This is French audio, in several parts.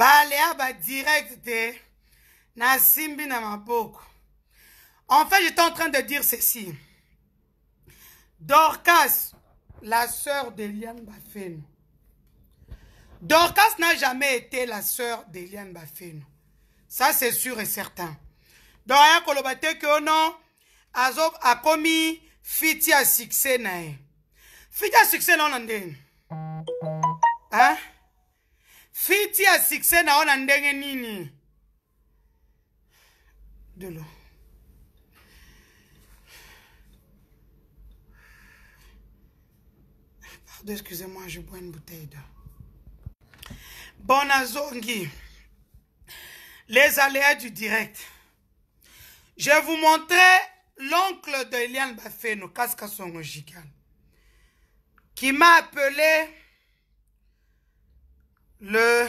baleya badirect te nasimbi na maboko en fait j'étais en train de dire ceci dorcas la sœur d'eliane bafeno dorcas n'a jamais été la sœur d'eliane bafeno ça c'est sûr et certain donc aya koloba te ke ono oh azo akomi fiti ya succès na ye fiti ya succès na ona ndeni hein? fiti ya sikse naona ndenge nini dolo pardon excusez-moi je bois une bouteille d'eau Bon les aléas du direct je vous montrer l'oncle de Eliane Bafeno Kaskasongo logical. qui m'a appelé le,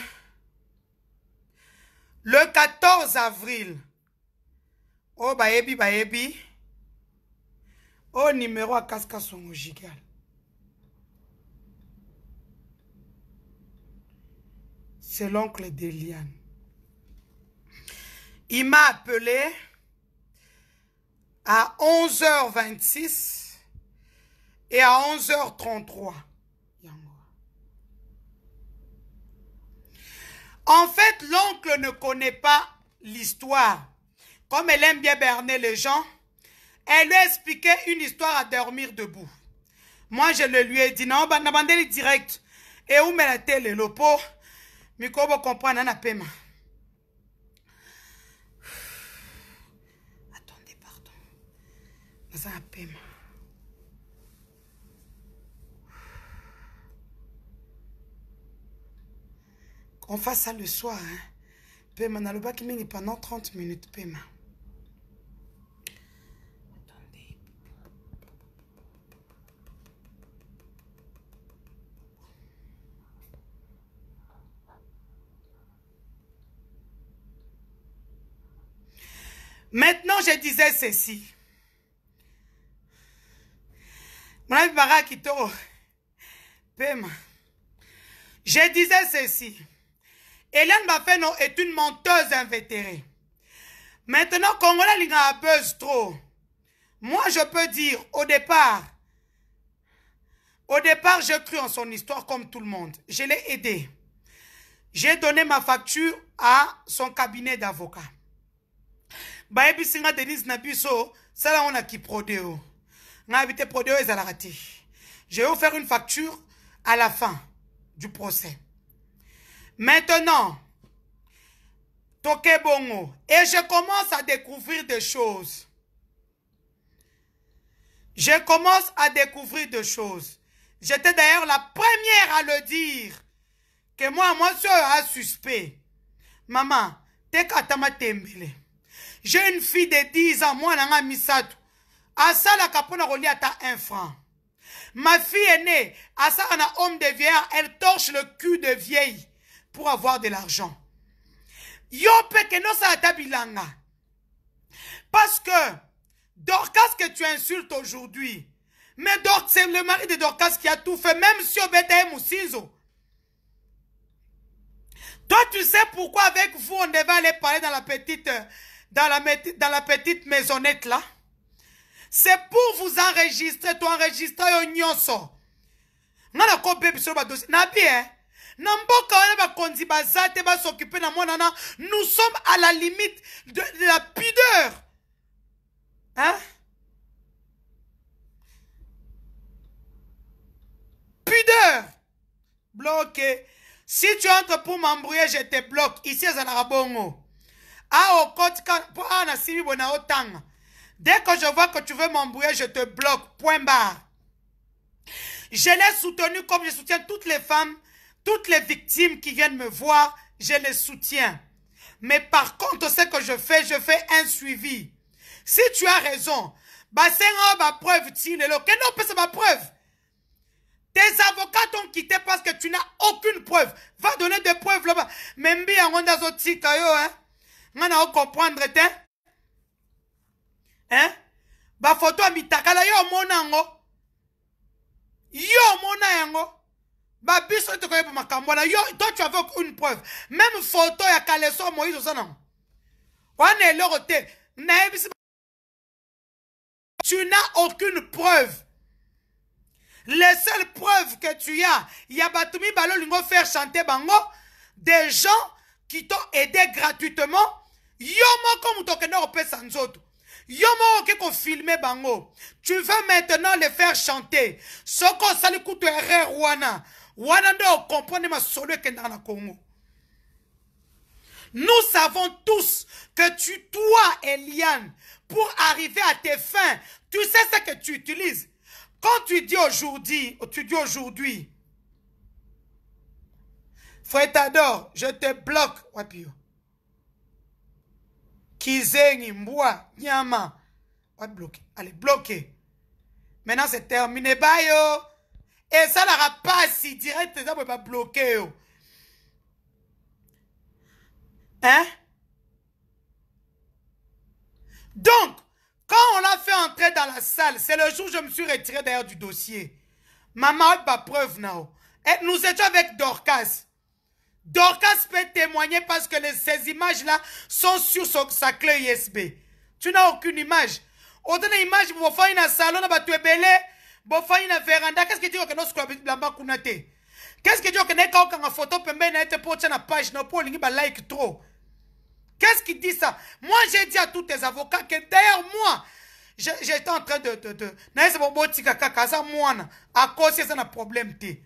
le 14 avril. au oh, baebi, oh, numéro à casque son gigal. C'est l'oncle d'Eliane. Il m'a appelé à 11h26 et à 11h33. En fait, l'oncle ne connaît pas l'histoire. Comme elle aime bien berner les gens, elle lui a une histoire à dormir debout. Moi, je le lui ai dit, non, on va direct. Et où met la télé, le pot, mais comment comprendre, un paiement. Attendez, pardon. On fait ça le soir. Hein. Pema, m'a dit pendant 30 minutes, Pema. Maintenant, je disais ceci. Mon Barakito, Pema, je disais ceci. Hélène Bafeno est une menteuse invétérée. Maintenant, Congolais Linga abuse trop. Moi, je peux dire, au départ, au départ, j'ai cru en son histoire comme tout le monde. Je l'ai aidé. J'ai donné ma facture à son cabinet d'avocat. J'ai offert une facture à la fin du procès Maintenant, bongo, et je commence à découvrir des choses. Je commence à découvrir des choses. J'étais d'ailleurs la première à le dire. Que moi, moi, je un suspect. Maman, J'ai une fille de 10 ans, moi, je suis Asa la kapona un franc. Ma fille est née un homme de vieillard, elle torche le cul de vieille pour avoir de l'argent. Parce que Dorcas que tu insultes aujourd'hui, mais c'est le mari de Dorcas qui a tout fait, même si ou Moussizo. Toi, tu sais pourquoi avec vous, on devait aller parler dans la petite, dans la, petite maisonnette là. C'est pour vous enregistrer, toi enregistrer au nyonso nous sommes à la limite de, la pudeur hein? pudeur bloqué si tu entres pour m'embrouiller je te bloque ici à A dès que je vois que tu veux m'embrouiller je te bloque point barre Je l'ai soutenu comme je soutiens toutes les femmes toutes les victimes qui viennent me voir, je les soutiens. Mais par contre, ce que je fais, je fais un suivi. Si tu as raison, bah, c'est preuve. le Que non, pas ma preuve. tes avocats t'ont quitté parce que tu n'as aucune preuve va donner des preuves là-bas membi yango nde azotika yo hein comprendre, na comprendre, t'es hein bafoto ya mitakala yo mona. yo mona yango babiso ete koyeba makambo wana yo toi tu avais une preuve même photo ya kaleso moïse oza nango wana eloko te nayebisi tu n'as aucune preuve les seules preuves que tu as y il a Batumi, Balo Lingo faire chanter bango des gens qui t'ont aidé gratuitement yo moko on peut kopesa nzoto yo moko oke filmer bango tu veux maintenant les faire chanter Soko ça kutu erreur wana ma dans la Congo. Nous savons tous que tu, toi, Eliane, pour arriver à tes fins, tu sais ce que tu utilises. Quand tu dis aujourd'hui, tu dis aujourd'hui, Frère Tador, je te bloque. Wapio. Kizengi, Mboua, Nyama. bloqué. Allez, bloqué. Maintenant, c'est terminé. Bye, yo. Et ça, pas si direct ça peut pas bloquer. hein donc quand on l'a fait entrer dans la salle c'est le jour où je me suis retiré d'ailleurs du dossier maman pas preuve now. et nous étions avec Dorcas Dorcas peut témoigner parce que ces images-là sont sur sa clé USB. Tu n'as aucune image. au une image, pour faire une salle, on a es belé bofani na veranda qu'est-ce que tu okende osukula bilamba kuna te qu'est-ce que tu que eka okanga photo pembeni na ye te na page na mpo olingi like trop qu'est-ce qui dit ça moi j'ai dit à tous tes avocats que derrière moi j'étais en train de, de, de nayesa bobotika kaka aza mwana cause ça na problème t.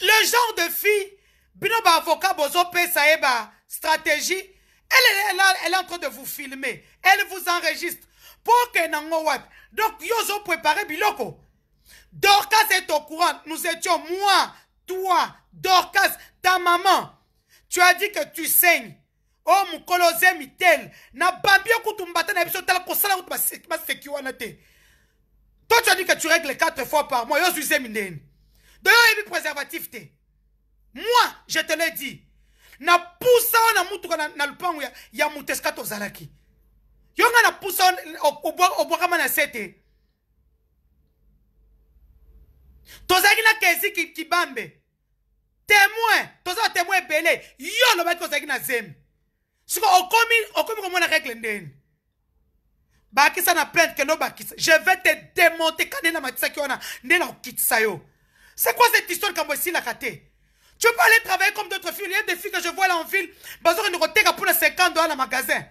le genre de fille bino baavocat bozopesa ye eh stratégie. elle, elle, elle, elle est en train de vous filmer elle vous enregistre mpoke nango wapi donc yo préparer biloko dorcas est au courant nous étions moi toi dorcas ta maman tu as dit que tu saignes Oh mon colosse, tel na bambi bien mbata na biso tala sala kutu baseki wana te toi tu as dit que tu règles quatre fois par mois yo ozwi zemi D'ailleurs, il y a préservatif te moi je te l'ai dit na poussa na mutuka na, lupangu lupango ya, ya moteska tozalaki yo nga na pusa obwakama na se te tozalaki na kesi bambe. témoin toza témoin ebele yo olobaki ozalaki na zem. siko okomi okomi komona regle ndeni bakisa na plainte no bakisa. je vais te démonter kande na ki wana nde na kitsa yo c'est quoi cette histoire kambo la te tu peux aller travailler comme d'autres filles il y a des filles que je vois là en ville bazokende koteka mpona 50 dollars na magasin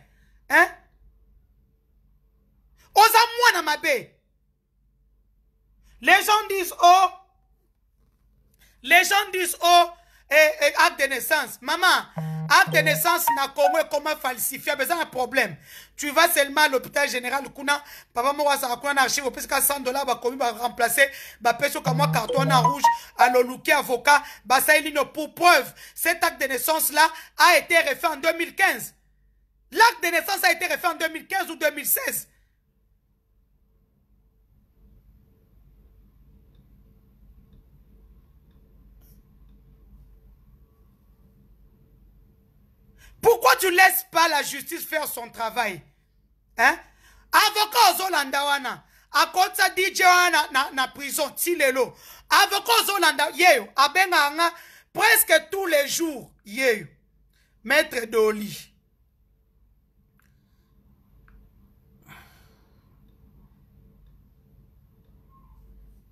hein oza ma mabe les gens disent oh les gens disent oh eh, eh, acte de naissance maman acte de naissance na comment comment falsifier, besoin un problème tu vas seulement à l'hôpital général kuna papa à azalaka quoi na archive qu'à 100 dollars remplacer ba peso oka moi carton en rouge aloluki avocat basali nino pour preuve cet acte de naissance là a été refait en 2015 l'acte de naissance a été refait en 2015 ou 2016 Pourquoi tu ne laisses pas la justice faire son travail hein? Avocat ozolanda wana dj wana na, na, prison Tilelo. Avocat yeyo à presque tous les jours yeyo maître doli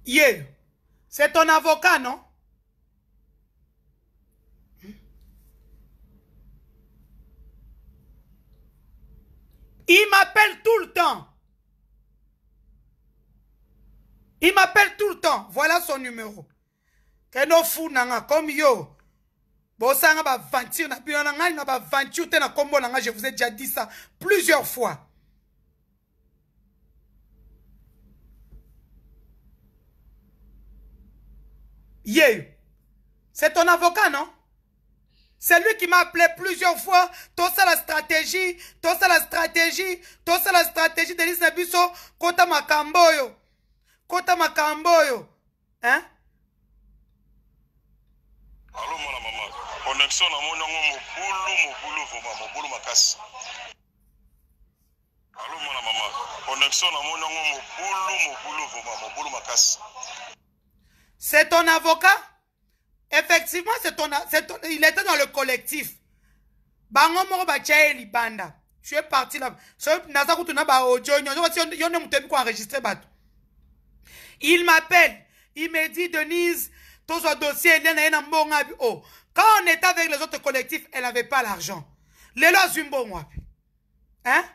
yeyo c'est ton avocat non Il m'appelle tout le temps. Il m'appelle tout le temps. Voilà son numéro. Keno fou nanga comme yo. Bosanga ba venture na biyo nanga na ba venture na nanga, je vous ai déjà dit ça plusieurs fois. Yeah. C'est ton avocat, non C'est lui qui m'a appelé plusieurs fois. Tout ça la stratégie, tout ça la stratégie, tout ça la stratégie de Nabiso kota makamboyo. Kota makamboyo. Hein Allô mona maman. Connexion na mona ngo mobulu mobulu voma mobulu makasi. Allô mona maman. Connexion na mona ngo mobulu mobulu voma mobulu makasi. C'est ton avocat Effectivement, c'est ton, ton, il était dans le collectif. bangomoro moko bachaye libanda. Tu es parti là. Naza kutuna ba audio, yon ne mutemi kwa enregistrer bato. Il m'appelle. Il me dit, Denise, ton dossier, il y a bon Oh, quand on était avec les autres collectifs, elle n'avait pas l'argent. Les lois zumbong Hein?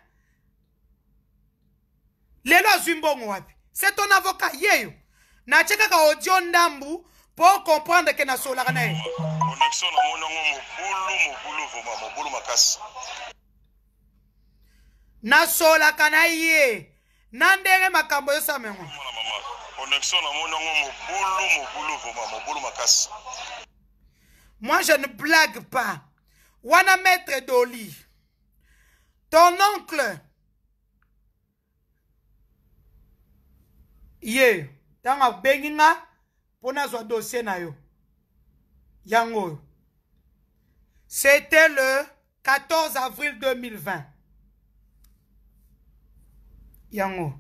Les lois zumbong C'est ton avocat, yeyo. Na cheka ka audio ndambu. Pour comprendre que na ye connexion sommes mobulu mobulu na ye na ndenge makambo sommes moi je ne blague pas wana maître doli ton oncle ye Nous sommes là. mpo nazwa dossier na yo yango oyo c'était le 14 avril 2020 yango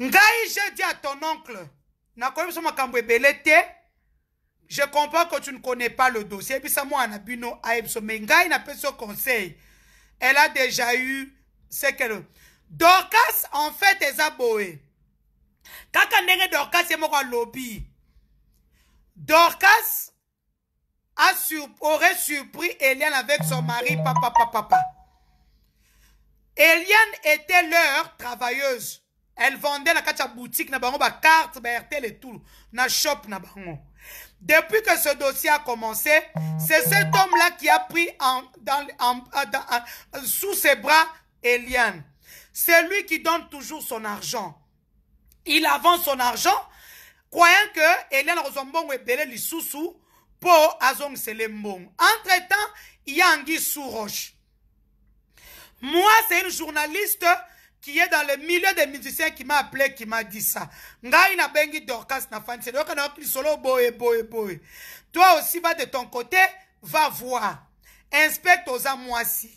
ngai j'ai dit à ton oncle nakoyebi biso makambo ebele te je comprends que tu ne connais pas le dossier ebisa mwana bino ayebi so me ngai napesi yo conseil elle a déjà eu ce que le... dorcas en fait Quand on Quand Quand dorcas mort moi lobby, dorcas aurait surpris Eliane avec son mari, papa, papa, papa. Eliane était leur travailleuse. Elle vendait la boutique, la carte, la RTL et tout, shop, Depuis que ce dossier a commencé, c'est cet homme-là qui a pris sous ses bras Eliane. C'est lui qui donne toujours son argent. Il avance son argent, croyant que Hélène Rosombongo est belé sous pour Azong Selembong. Entre-temps, il y a sous Roche. Moi, c'est une journaliste qui est dans le milieu des musiciens qui m'a appelé, qui m'a dit ça. Ngai bengi Dorcas na solo boy boy boy. Toi aussi va de ton côté, va voir. Inspecte aux amoisis.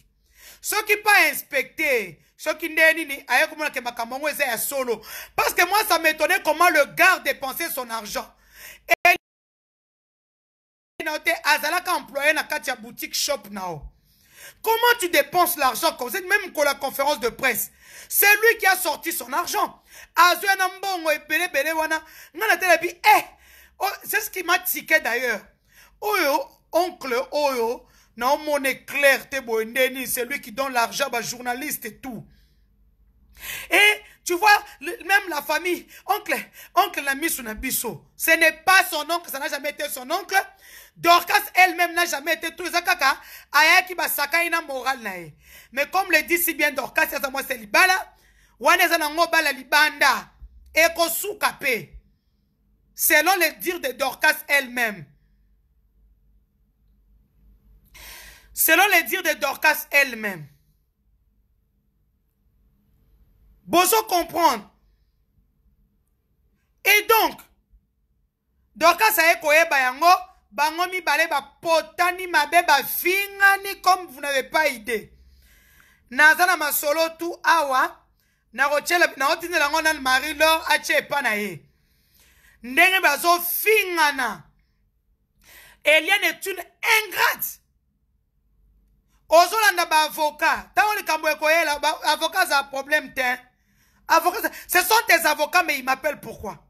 Ceux qui pas inspecter, soki nde nini aye komona ke makambo yango ya solo parce que moi ça m'étonnait comment le gars dépensait son argent Et Azala ka employé na katia boutique shop now. comment tu dépenses l'argent vous c'est même pour la conférence de presse c'est lui qui a sorti son argent Azu na mbongo ebelebele wana nga na bi eh oh, c'est ce qui m'a tiqué d'ailleurs oyo oncle oyo non, mon te c'est lui qui donne l'argent journalistes et tout et tu vois même la famille oncle oncle mis sur un biso ce n'est pas son oncle ça n'a jamais été son oncle dorcas elle-même n'a jamais été tout Zakaka. kaka ayaki basaka ina moral nae. mais comme le dit si bien dorcas aza moi c'est libala wana na bala libanda selon le dire de dorcas elle-même Selon les dires de Dorcas elle-même, Bozo comprendre. Et donc, Dorcas a koyeba bayango, bango mi balé ba potani mabe ba fingani comme vous n'avez pas idée. Nazana solo tout awa, na rochela na otine na Marie Laure ache pana ye. Ndenge bazo fingana. Eliane est une ingrate on problème ce sont tes avocats mais ils m'appellent pourquoi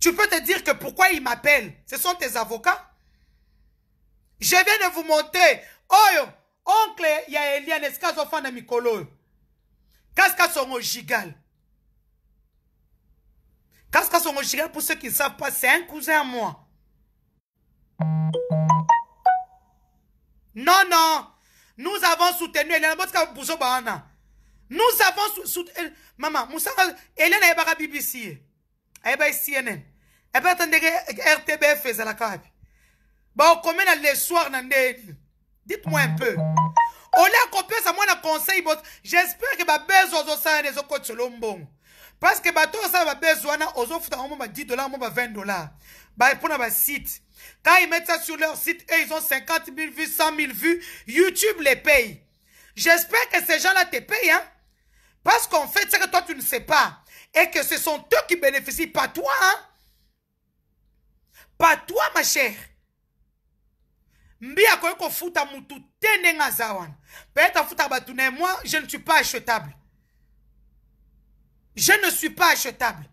tu peux te dire que pourquoi ils m'appellent ce sont tes avocats je viens de vous montrer oyo oncle ya eliane esika de mikolo oyo quest songo gigal kasika songo gigal pour ceux qui ne savent pas c'est un cousin à moi Non, non. Nous avons soutenu Hélène. Nous avons soutenu... Eh, maman, Hélène est la BBC. Elle est CNN. Elle est RTBF. Elle est Bon, elle les soirs Dites-moi un peu. On l'a compris, ça, moi, un conseil. J'espère que ma belle, ça, parce bato ça osala ça, aux besoin on mo ba 10 20 dollars bah 20 prennent un site. quand ils mettent ça sur leur site et ils ont 50 000 vues 100 000 vues youtube les paye j'espère que ces gens là te payent hein? parce qu'en fait c'est que toi tu ne sais pas et que ce sont eux qui bénéficient pas toi hein? pas toi ma chère mbi qu'on foutu à moutou, tout wana peut-être afutaka bato mais moi je ne suis pas achetable je ne suis pas achetable.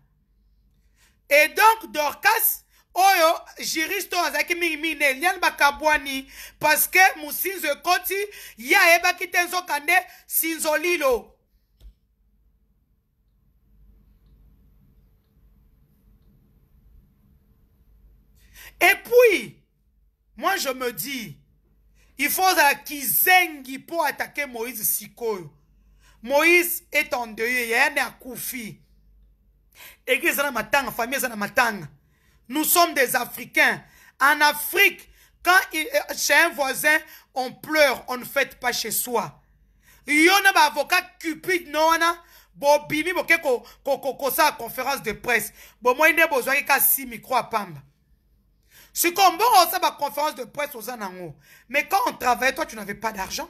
Et donc, Dorcas, oyo Jiristo, Azaki, Mimine, na eliane bakabwani parce que ekoti Koti, Ya un Kande, sinzolilo et puis moi je me dis il faut ozala kizengi pour attaquer moïse sikoyo moïse est en il y a yayane akufi église eza na matanga famille eza na nous sommes des africains en afrique quand il, euh, chez un voisin on pleure on ne fête pas chez soi yo na baavocat cupide no wana bobimi boke ça, conférence de presse moi, nde besoin ka si micro Si on mbongo osala conférence de presse aux mais quand on travaille, toi tu n'avais pas d'argent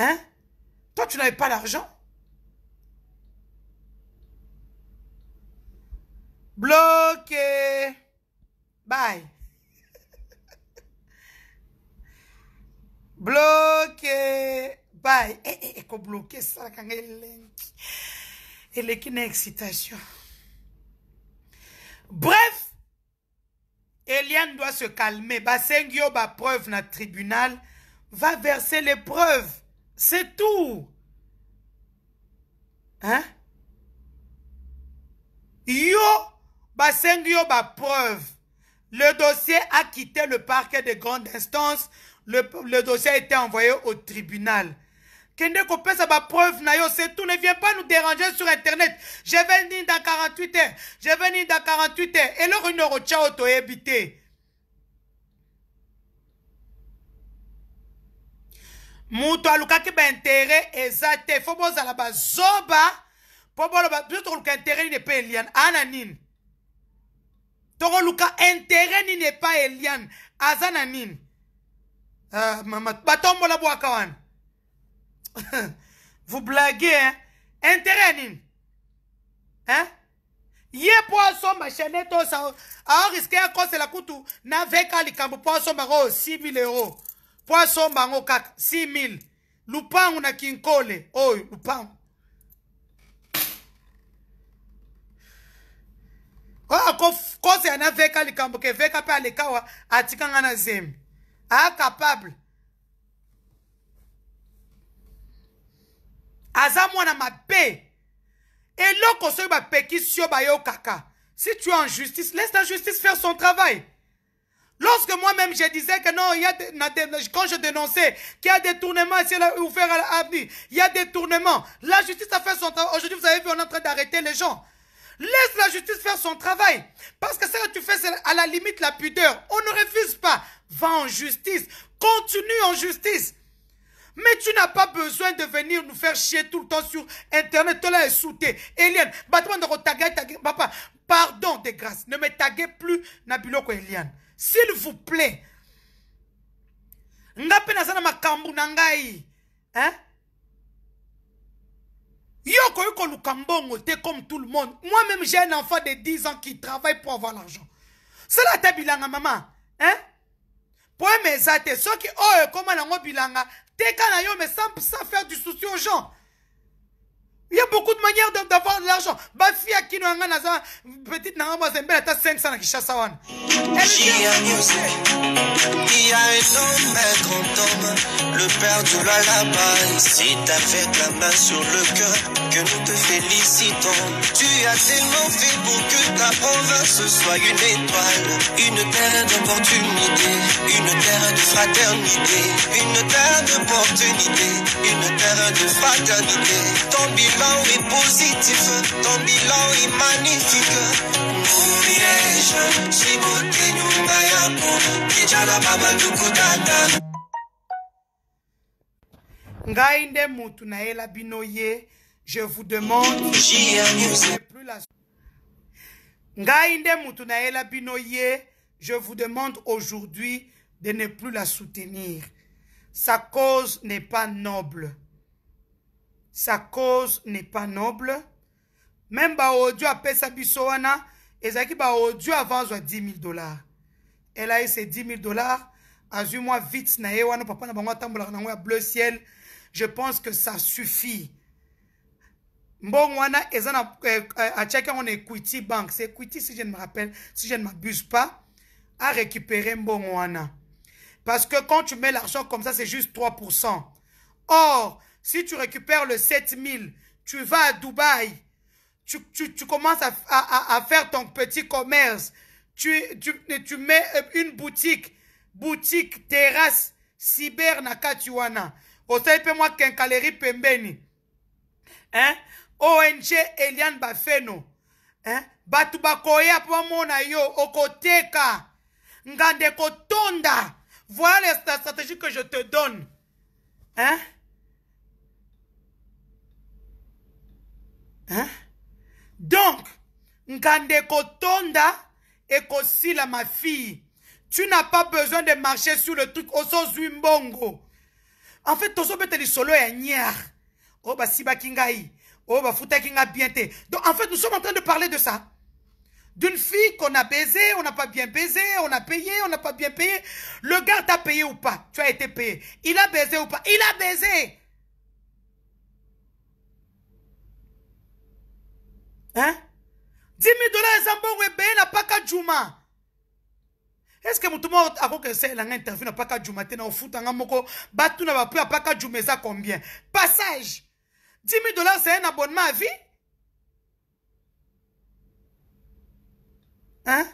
Hein Toi, tu n'avais pas l'argent Bloqué Bye Bloqué Bye Eh, eh, eh, bloqué ça quand elle est... Elle est qu'une excitation. Bref, Eliane doit se calmer. Basengio, ba preuve le tribunal, va verser les preuves. C'est tout. Hein? Yo, bah, yo ba preuve. Le dossier a quitté le parquet de grande instance. Le, dossier a été envoyé au tribunal. Kende ba preuve na c'est tout. Ne viens pas nous déranger sur Internet. Je vais venir dans 48 heures. Je vais venir dans 48 heures. Et leur une euro ciao to habité. moto intérêt exacte eza te fo bozala bazoba ba boloba biso tokoluka intérêt nini epai eliane ana nini Toro luka intérêt n'est pas aza na Ah maman mama la vous blaguez hein? vous un nini hein? ye a risqué chaine la aoriske la koutou. na veka vous mpo 6 000 euros. poisson bango kaka 6000 lupangu na kinkole oyo lupangu ah, kose ana veka likambo ke veka mpe alekawa atika nga na zembe aa ah, capable aza mwana mabe eloko soki bapekisi yo bayokaka si tu es en justice laisse la justice faire son travail Lorsque moi-même je disais que non, il y a quand je dénonçais qu'il y a des tournements ouverts à l'avenir, il y a des tournements. La justice a fait son travail. Aujourd'hui, vous avez vu, on est en train d'arrêter les gens. Laisse la justice faire son travail. Parce que ce que tu fais, c'est à la limite la pudeur. On ne refuse pas. Va en justice. Continue en justice. Mais tu n'as pas besoin de venir nous faire chier tout le temps sur Internet. Là, est sauté. Eliane, pardon de grâce. Ne me taguez plus Nabilo Eliane s'il vous plaît nga ma naza na hein? yo yoko koluka te comme tout le monde moi même j'ai un enfant de 10 ans qui travaille pour avoir l'argent sala te bilanga maman hein? pour mes eza te soki ont comment nango bilanga te kana yo mais sans faire du souci aux gens il y a beaucoup de manières d'avoir de, l'argent. Ma fille à qui nous avons Za petite n'a pas zembé la tasse 500 à chasse wan. Il y a un homme, un grand homme, le père de la là-bas. Ici, fait la main sur le cœur que nous te félicitons. Tu as tellement fait pour que ta province soit une étoile, une terre d'opportunité, une terre de fraternité, une terre d'opportunité, une terre de fraternité. Ton bilan bilan est positif, ton bilan est magnifique. Mourieje, Chibote nyumba yako, kijana baba ndugu dada. Ngai nde naela bino je vous demande plus la Ngai nde naela bino je vous demande aujourd'hui de ne plus la soutenir. Sa cause n'est pas noble sa cause n'est pas noble même baodio sa biso sa ezalaki baodio avant azwa 10 000 dollars a eu ses 10 000 dollars asu mois. vite na ewana papa na bango tambola bleu ciel je pense que ça suffit mbongo wana ezana na eh, eh, on on equity bank c'est equity si je ne me rappelle si je ne m'abuse pas a récupéré mbongo wana parce que quand tu mets l'argent comme ça c'est juste 3 Or, si tu récupères le 7000, tu vas à Dubaï, tu, commences à, faire ton petit commerce, tu, tu mets euh, une boutique, boutique, terrasse, cyber nakatiwana. qu'un kenkaleri pembeni hein? ong eliane bafeno hein? bato bakoya yo okoteka Ngande Kotonda. voilà la stratégie que je te donne hein? hein? donc Kotonda et la ma fille tu n'as pas besoin de marcher sur le truc Oso mbongo en fait Solo Oba Fouta bien te donc en fait nous sommes en train de parler de ça d'une fille qu'on a baisé, on n'a pas bien baisé, on a payé, on n'a pas bien payé. Le gars t'a payé ou pas Tu as été payé. Il a baisé ou pas Il a baisé 10 hein? 000 dollars eza bon ebeye na mpaka juma estce que moko akoki esalelanga interview na mpaka juma te na pas moko batuna pas qu'à jouer juma ça combien passage 10 000 dollars c'est un abonnement à vie hein?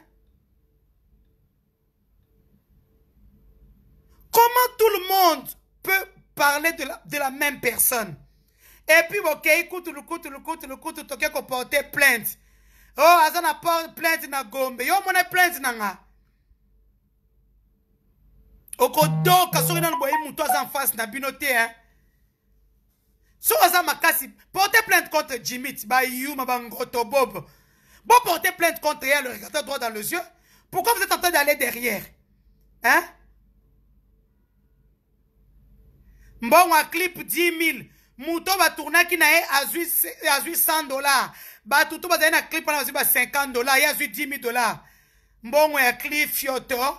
comment tout le monde peut parler de la, de la même personne epuis bokei kutulu kutulu kutulu kutu toke koporte plainte o oh, aza na plainte na gombe yo omona plainte na nga okodoka soki nano boyei moto aza mfasi na bino te hein? soki aza makasi porte plainte contre jimit bayuma bangoto bob bo porte plainte contre ye le regarde droit dans les yeux pourquoi vous êtes en train d'aller derrière hein mbongo a clip 10 000 tourner qui na ye azwi 100 dollars tout va bazali na clip wana 50 dollars ye azwi 10 000 dollars Bon, ya fioto fioto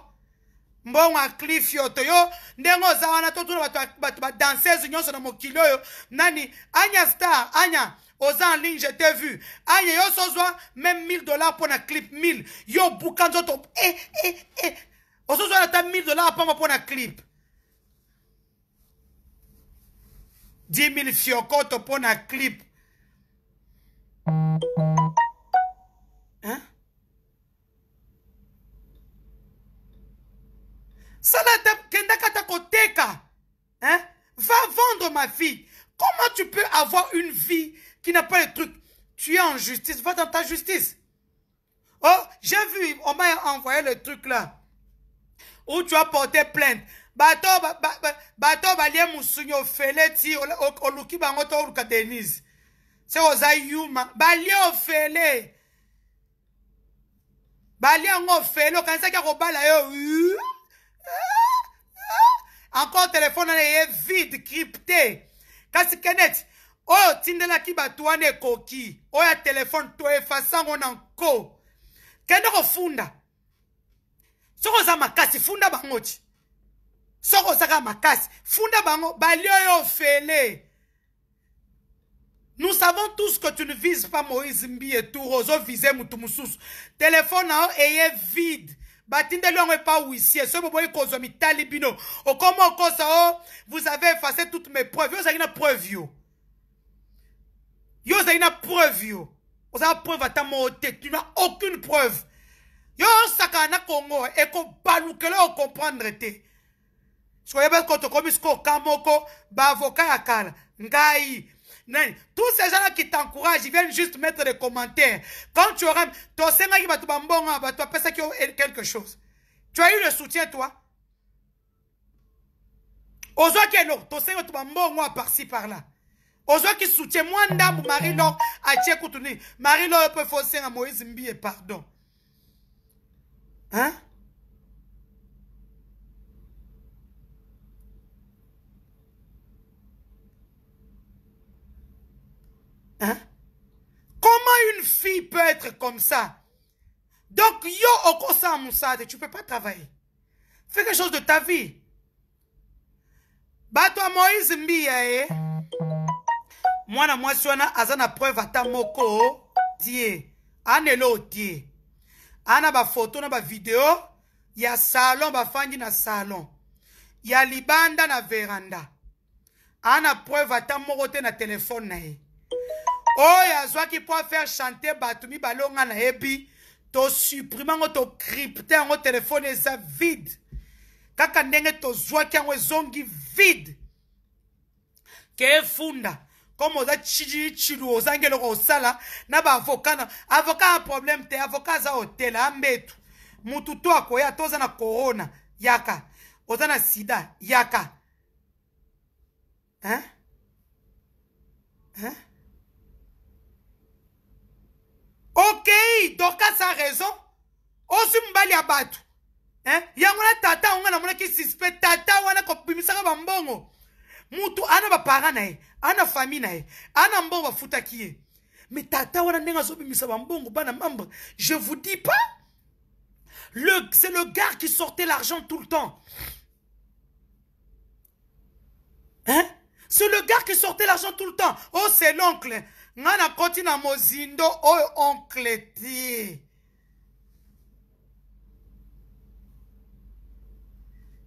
mbongo a clip fioto yo ndenge oza wana totuna bato badanseuse nyonso na mokili yo. nani anya star anya oza en ligne je t'ai vu anya yo so même 1000 dollars pour un clip 1000 yo boucan, nzoto e eh, eh, eh. 1000 dollars pour un clip 10 000 pour un clip hein? hein? va vendre ma fille comment tu peux avoir une vie qui n'a pas le truc tu es en justice va dans ta justice oh j'ai vu on m'a envoyé le truc là où tu as porté plainte bato bato balie mosuñi ofele ti oluki bango to oluka denise se oza yuma balie ofele balie yango ofele okanisaki akobala yo ah, ah, ah. encore telefone wana eye vide crypté kasi kenet oyo otindelaki bato wana ekoki oyo ya telefone toefasango na nko kende kofunda soki oza makasi funda bango ti soki ozaka makasi funda bango balie oyo ofele nous savons tous que tu ne vises pas moïse mbi etour ozovise motu mosusu telefone na yo eye vide batindeli yango epa wisie soki boboyi kozwa mitali bino okoma okosa oh, o vous avez effacé toutes mes preuves yo ozalaki na preuve yo yo ozalaki na preuve yo ozala preuve ata moko te tu na aucune preuve yo osakana na kongo ekobalukela eh, yo okomprendre te soyeba ko tokomi sikoyo ka moko baavoka kala ngai nani tous ces gens là qui t'encouragent ils viennent juste mettre des commentaires quand tu auras tosemaki va bambongo na bato bapesaki a eh, quelque chose tu as eu le soutien toi autres eloko ton bato bambongo ya moi, par là qui soutiennent moi ndam marie lor atie kutu nini marie lor mpo à moïse et pardon hein Hein? Comment une fille peut être comme ça? Donc, yo, okosa moussade, tu peux pas travailler. Fais quelque chose de ta vie. Bato toi Moïse mbia Moi eh? Mwana mwasi wana aza na preuve ata moko tie. Oh, Anelo tie. Ana ba photo na ba video ya salon fangi na salon. Ya libanda na veranda. Ana preuve ata moko te na téléphone. na oyo azwaki mpo afaire chante bato mibale o ngai nayebi tosuprime yango tocrypte yango telefone eza vide kaka ndenge tozwaki yango ezongi vide ke efunda comme oza chilu ozangi eloko osala na baavoka na avoka ya problème te avoka aza otela ya mbetu mutu to akoya to oza na corona yaka oza na sida yaka hein? Hein? ok dorcas a raison ozwi mobali ya bato eh? yango tata yango qui suspect tata wana kobimisaka bambongo mutu ana ba na ye ana famille na ye ana mbongo bafutaki Mais tata wana ndenge bimisa bambongo bana membre je vous dis pas le, c'est le gars qui sortait l'argent tout le temps hein c'est le gars qui sortait l'argent tout le temps oh c'est l'oncle ngai nakoti na mozindo oyo oncle tie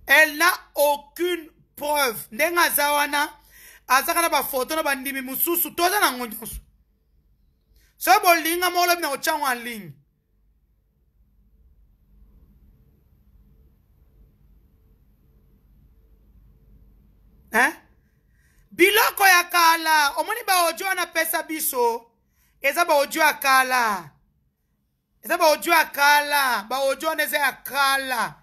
elle na aucune preuve ndenge aza wana azaka na bafoto na bandimi mosusu toza nango nyonso soki bolinga molobi na kotyango en ligne hein kala omoni baodio anapesa biso eza baodio ya kala eza baodio ya kala baodio wana eza ya kala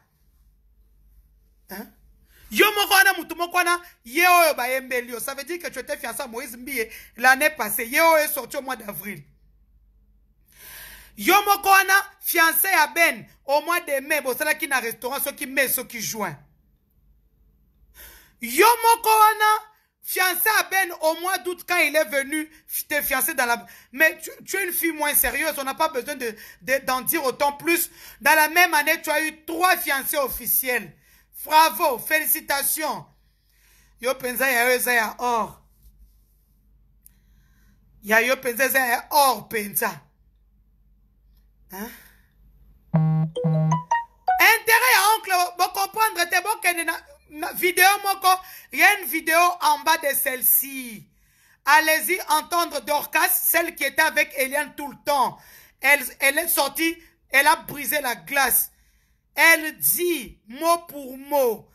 yo moko wana motu moko wana ye oyo bayembeli yo ça veut dire que tu étais fiancé à moïse mbie l'année passée ye oyo esorti au mois d'avril yo moko wana fiancé ya ben au mois de mai bosalaki na restaurant soki mai soki juin yo moko wana Fiancé à Ben au mois d'août quand il est venu te fiancé dans la... Mais tu, es une fille moins sérieuse, on n'a pas besoin d'en de, dire autant plus. Dans la même année, tu as eu trois fiancés officiels. Bravo, félicitations. Yo penza ya c'est ya or. Ya yo penza ya or penza. Hein? Intérêt oncle, bon comprendre, t'es bon vidéo moko il y une vidéo en bas de celle-ci allez-y entendre Dorcas celle qui était avec Eliane tout le temps elle, elle est sortie elle a brisé la glace elle dit mot pour mot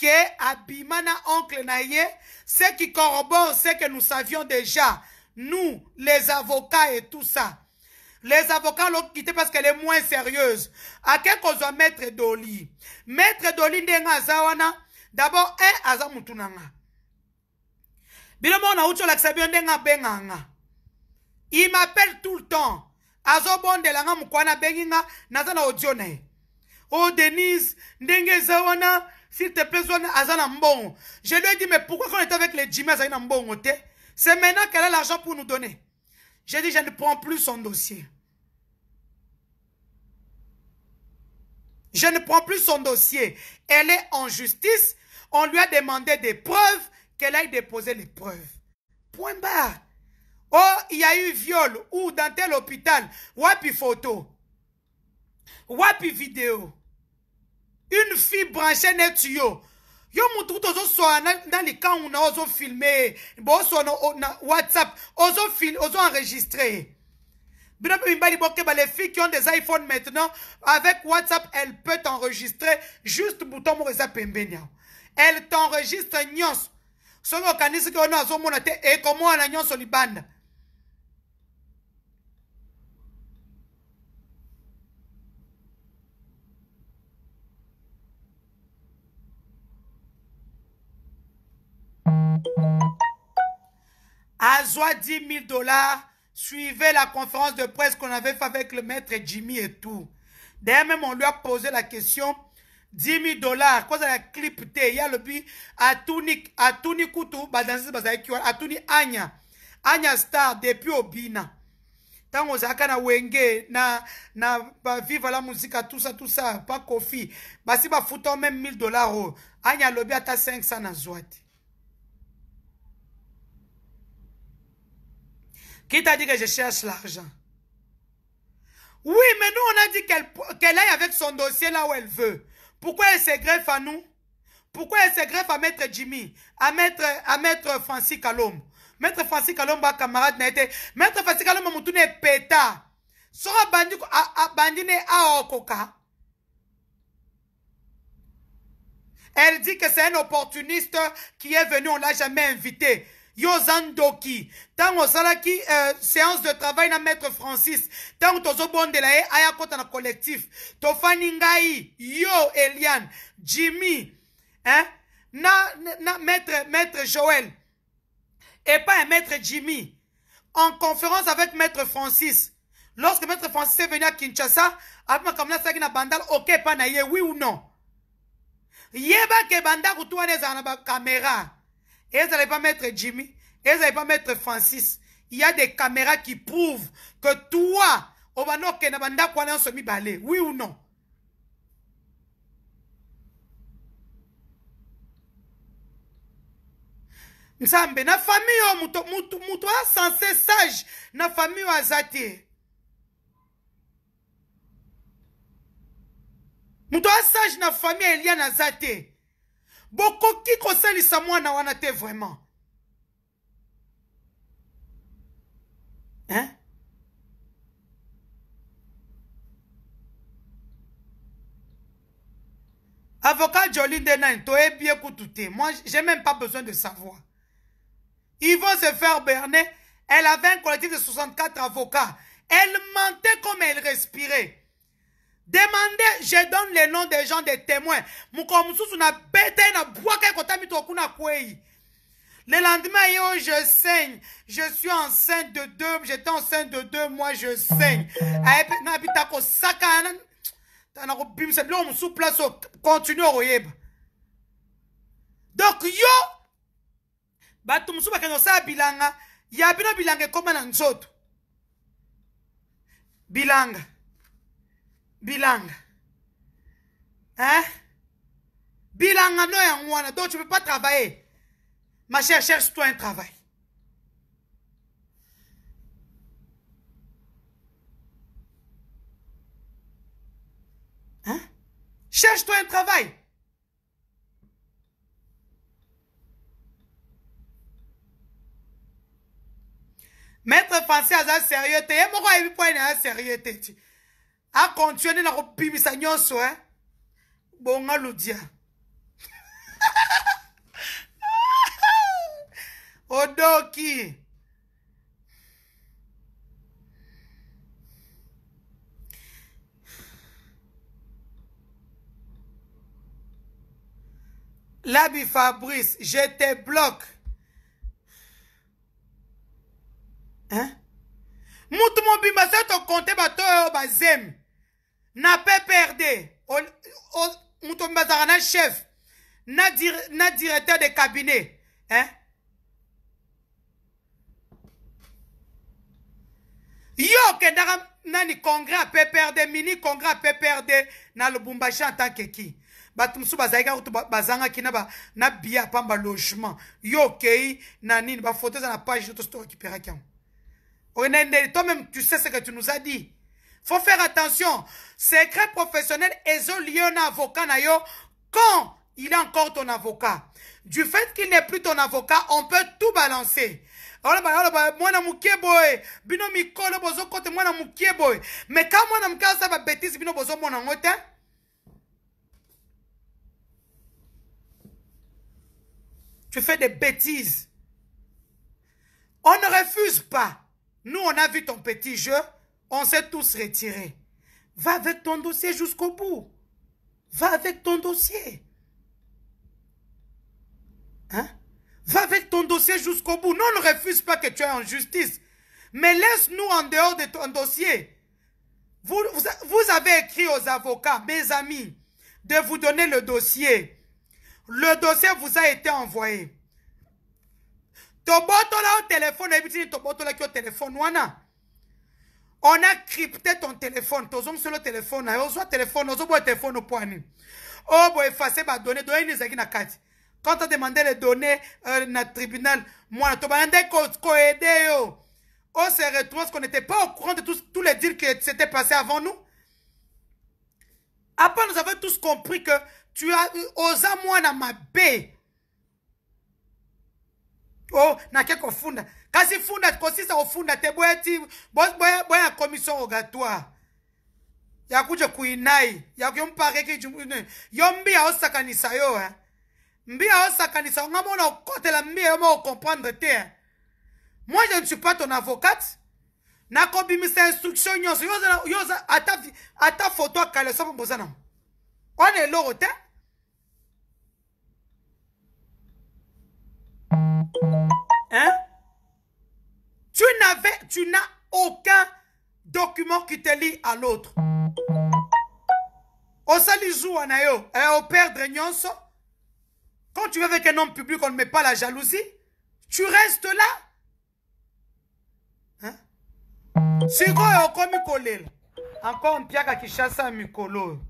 que abimana oncle naye ce qui corrobore ce que nous savions déjà nous les avocats et tout ça les avocats l'ont quitté parce qu'elle est moins sérieuse. À quel cause maître Doli? Maître Doli n'a d'abord un, aza Moutounanga. na nga bino moko la olakisa benganga. il m'appelle tout le temps azobondela nga mokwana abengi benginga. Nazana na Oh denise ndenge s'il te plaît Azana aza je lui ai dit mais pourquoi quand on était avec les Jiménez azana c'est maintenant qu'elle a l'argent pour nous donner j'ai dit je ne prends plus son dossier Je ne prends plus son dossier. Elle est en justice. On lui a demandé des preuves, qu'elle aille déposer les preuves. Point barre. Oh, il y a eu viol, ou dans tel hôpital, wapi photo, wapi vidéo. Une fille branchée n'est tuyau. yo mutu kutu on les likambu où ozofilme on na whatsapp Ozo enregistré. mpe mibali les filles qui ont des iPhones maintenant avec whatsapp elle peut enregistrer juste bouton pour Pembenia elle t'enregistre son son et comment azomona on ekomwana au Liban. Azoa 10 000 dollars suivez la conférence de presse qu'on avait faite avec le maître Jimmy et tout. D'ailleurs, même on lui a posé la question 10 000 dollars ça clip te ya lobi atuni, atuni kutu badansi bazalaki à atuni anya anya star depuis obina tant ozalaka wenge na, na vivre la musique tout ça tout ça pa kofi si pas foutant même 1000 dollars anya alobi à 500 na Qui t'a dit que je cherche l'argent Oui, mais nous, on a dit qu'elle qu aille avec son dossier là où elle veut. Pourquoi elle se greffe à nous Pourquoi elle se greffe à Maître Jimmy, à Maître, à Francis Kalom Maître Francis Kalom, ma camarade, Maître Francis Kalom, mon péta. Sora à Okoka. Elle dit que c'est un opportuniste qui est venu, on ne l'a jamais invité yo Zandoki, Tango salaki euh, séance de travail na maître francis tango tozobondela la aya kota na collectif tofani ngai yo Elian, jimmy hein? na, na maître, maître et pas un maître jimmy en conférence avec maître francis lorsque maître francis est venu à kinshasa ape makambo nasalaki na bandal ok, ok, na ye oui ou non que ebandako tu wana za na caméra. Et vous n'allez pas mettre Jimmy. Et vous n'allez pas mettre Francis. Il y a des caméras qui prouvent que toi, Obano Kenabanda Kwanan Somi Balé. Oui ou non? nzambe na famille oyo moto, moto, moto asense sage na famille oyo aza te moto asage na famille eliane aza te bokoki ça mwana wana pas vraiment hein? avocat Jolinde Nain, toi bien bien moi j'ai même pas besoin de savoir ils vont se faire berner elle avait un collectif de 64 avocats elle mentait comme elle respirait demande je donne le nom des gens des témoins mokolo mosusu nabeta ye nabwaka ye kotami tokuna kwei le lendemain ye oyo je saigne je suis enceinte de deux j'étais enceinte de deux mois je saigne aye mpe na bita kosaka na kobimisa biloko mosusu place continue okoyeba donc yo bato mosusu bakende kosala bilanga ya bino bilanga ekóma na nzoto bilanga bilang. Hein? non et wana. Donc tu ne peux pas travailler. Ma chère, cherche-toi un travail. Hein? Cherche-toi un travail. Maître français à sérieux, et moi, il y la sérieux. akontinue nde nakopimisa nyonso e bonga lodia odoki Labi Fabrice, je te bloque. Hein? Moutou mon bimba, ça te compte, bateau, bazem. na PPRD moto bazalaka na chef na, dir, directeur de cabinet hein? yo dans nani congrès peut PPRD mini congrès peut PPRD na lubumbashi en tant que qui bato mosusu ou bazanga na, na bia pamba logement yo kei na pas photo na page qui soto récupéraki yango toi même tu sais ce que tu nous as dit faut faire attention Secret professionnel, ezolio lion avocat na quand il est encore ton avocat. Du fait qu'il n'est plus ton avocat, on peut tout balancer. tu fais des bêtises on ne refuse pas nous on a vu ton petit jeu on s'est tous retirés Va avec ton dossier jusqu'au bout. Va avec ton dossier. Hein? Va avec ton dossier jusqu'au bout. Non, ne refuse pas que tu aies en justice. Mais laisse-nous en dehors de ton dossier. Vous, vous, avez écrit aux avocats, mes amis, de vous donner le dossier. Le dossier vous a été envoyé. là au téléphone, tobotola qui au téléphone, wana on a crypté ton téléphone tozongisela le téléphone. Tu as téléphone ozoboya téléphone. On oh, o effacer efase données. donné nini ezalaki na carte. quand on les données euh, na tribunal demandé tobandai koede yo on oh, se retrouve qu'on n'était pas au courant de tous, les deals qui s'étaient passés avant nous après nous avons tous compris que tu as eu... oza dans ma baie. oh, qu'à funda. kasi funda kosisa kofunda te boya ti boya commission rogatoire ya kuja kuinai ya kuyompareki yo mbi aosakanisa yo eh? mbi aosakanisa onga mona okotela mbi yo mo okomprendre te eh. moi je ne suis pas ton avocate nakobimisa instruction nyonso yo ata foto akala so mpo mboza nango wana eloko te tu n'as aucun document qui te lie à l'autre osali zuwa na au père nyonso quand tu es avec un homme public on ne met pas la jalousie tu restes là hein? sikoyo okomi kolela encore un qui chasse un mikolo oyo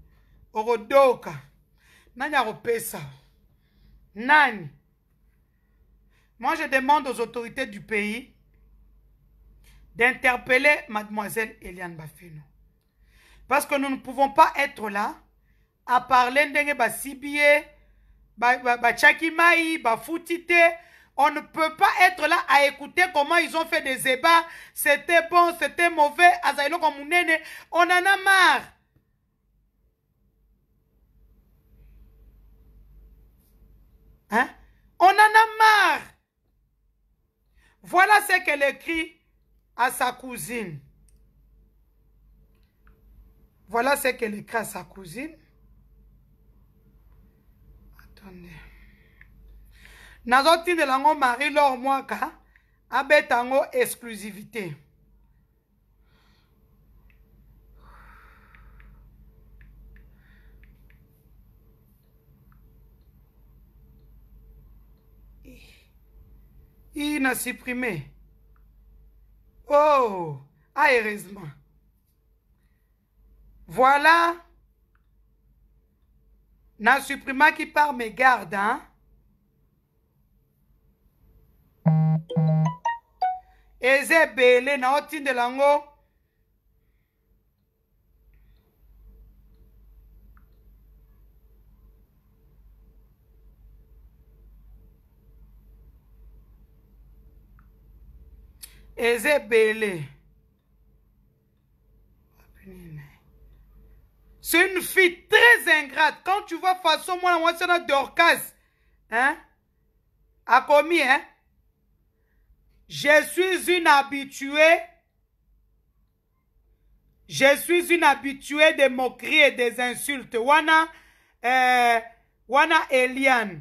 Orodoka. nani ça. nani moi je demande aux autorités du pays d'interpeller mademoiselle Eliane Bafino. Parce que nous ne pouvons pas être là à parler de Sibie, de Foutite. On ne peut pas être là à écouter comment ils ont fait des débats. C'était bon, c'était mauvais. On en a marre. Hein? On en a marre. Voilà ce qu'elle écrit à sa cousine. Voilà ce qu'elle écrit à sa cousine. Attendez. nazotindela yango marie lor mwaka abeta yango exclusivité i na supprime Oh, ah, heureusement. Voilà. N'a supprimé qui part mes gardes, hein. eza ebele na otindela yango eza ebele c'est une fille très ingrate quand tu vois façon mwana mwasi wana dorcas hein? akomi hein? je suis une habituée je suis une habituée de moqueries et des insultes wana euh, wana eliane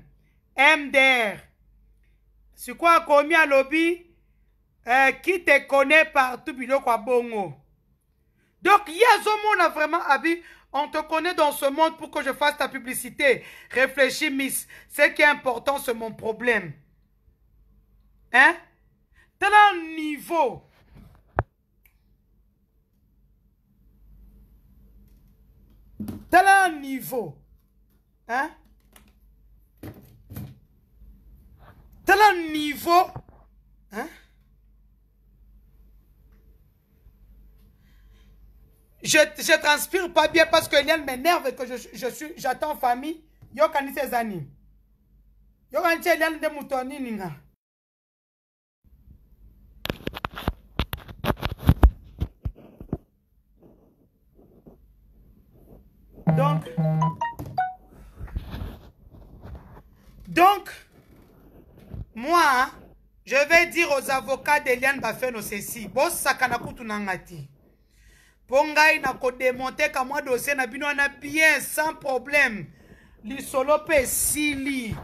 mdr sikoyo akomi alobi Euh, qui te connaît partout, biloko Bongo Donc, a vraiment, Abi, on te connaît dans ce monde pour que je fasse ta publicité. Réfléchis, Miss. Ce qui est important, c'est mon problème. Hein? T'as un niveau. T'as un niveau. Hein? T'as un niveau Je ne transpire pas bien parce que Eliane m'énerve et que je, je suis, j'attends famille. Yo kanise zani. Yo kanise Eliane de moutoni ninga. Donc, donc, moi, je vais dire aux avocats d'Eliane Bafen au ceci. Boss Sakanakutunangati. mpo ngai nakodemonte kamwa dosie na bino wana bien sans problème lisolo mpe esili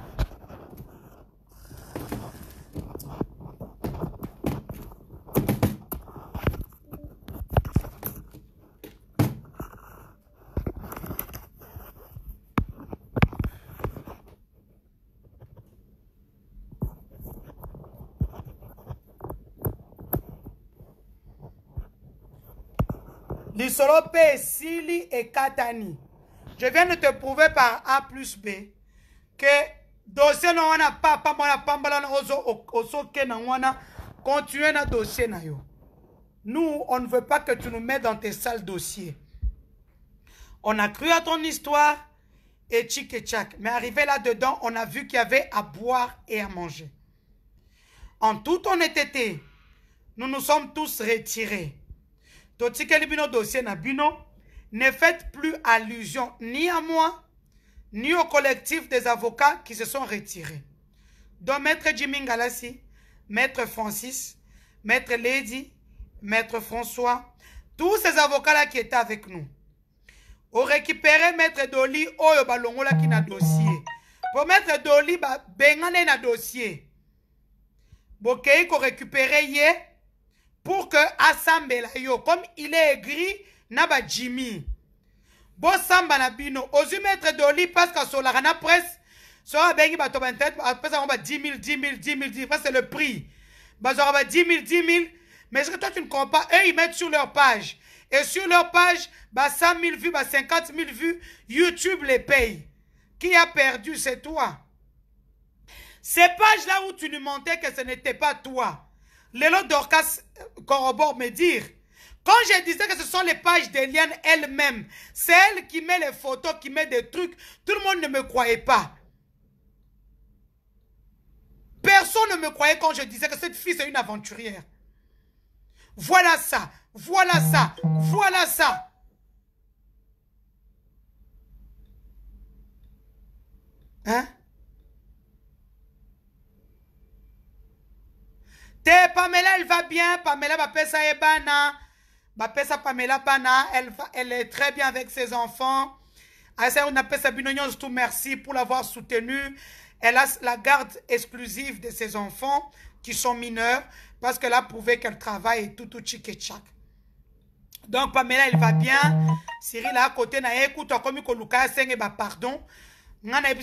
et Je viens de te prouver par A plus B que dossier Nous, on ne veut pas que tu nous mettes dans tes sales dossiers. On a cru à ton histoire et tchik et Mais arrivé là-dedans, on a vu qu'il y avait à boire et à manger. En toute honnêteté, nous nous sommes tous retirés si dossier na dossier, ne faites plus allusion ni à moi ni au collectif des avocats qui se sont retirés donc maître Jimmy maître Francis maître Lady maître François tous ces avocats là qui étaient avec nous ont récupéré maître Doli oyo balongola qui na dossier pour maître Doli ba a na dossier bokei récupérer hier pour que asambela comme il est écrit naba Jimmy. jimi na bino maître doli presse 10 000 10 000 10 000 10 000 c'est le prix 10 000 10 000 mais que toi tu ne comprends pas eux ils mettent sur leur page et sur leur page 100 000 vues 50 000 vues YouTube les paye qui a perdu c'est toi ces pages là où tu nous montais que ce n'était pas toi Lelo Dorcas corrobore me dire Quand je disais que ce sont les pages d'Eliane elle-même, c'est elle qui met les photos, qui met des trucs, tout le monde ne me croyait pas. Personne ne me croyait quand je disais que cette fille, c'est une aventurière. Voilà ça, voilà ça, voilà ça. Hein? Pamela, elle va bien. Pamela, Pamela, Elle, est très bien avec ses enfants. Ah, on appelle tout merci pour l'avoir soutenue. Elle a la garde exclusive de ses enfants qui sont mineurs parce qu'elle a prouvé qu'elle travaille tout, tout chic Donc, Pamela, elle va bien. Cyril, à côté, na écoute, comme il a pardon. Euh,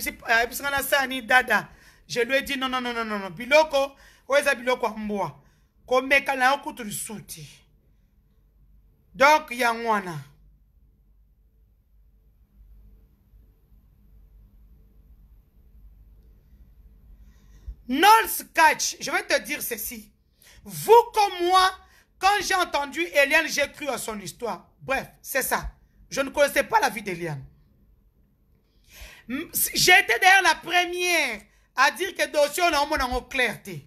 je lui ai dit non, non, non, non, non. non. Donc Kwa je vais te dire ceci. Vous comme moi, quand j'ai entendu Eliane, j'ai cru à son histoire. Bref, c'est ça. Je ne connaissais pas la vie d'Eliane. J'étais d'ailleurs la première à dire que dossier on a en clarté.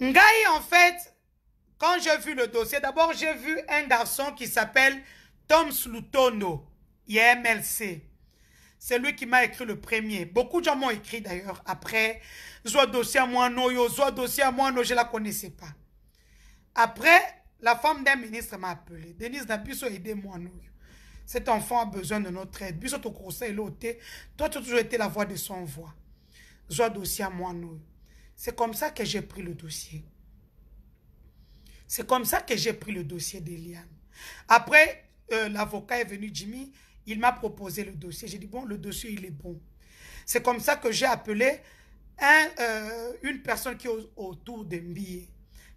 Ngaï, en fait, quand j'ai vu le dossier, d'abord j'ai vu un garçon qui s'appelle Tom Slutono, IMLC. C'est lui qui m'a écrit le premier. Beaucoup de gens m'ont écrit d'ailleurs après. Zoa dossier à moi, dossier à moi, je ne la connaissais pas. Après, la femme d'un ministre m'a appelé. Denise plus aidé moi Cet enfant a besoin de notre aide. Bisous, ton conseil, Toi, tu as toujours été la voix de son voix. Zoa dossier à moi, c'est comme ça que j'ai pris le dossier. C'est comme ça que j'ai pris le dossier d'Eliane. Après, euh, l'avocat est venu, Jimmy, il m'a proposé le dossier. J'ai dit, bon, le dossier, il est bon. C'est comme ça que j'ai appelé un, euh, une personne qui est autour de Mbille,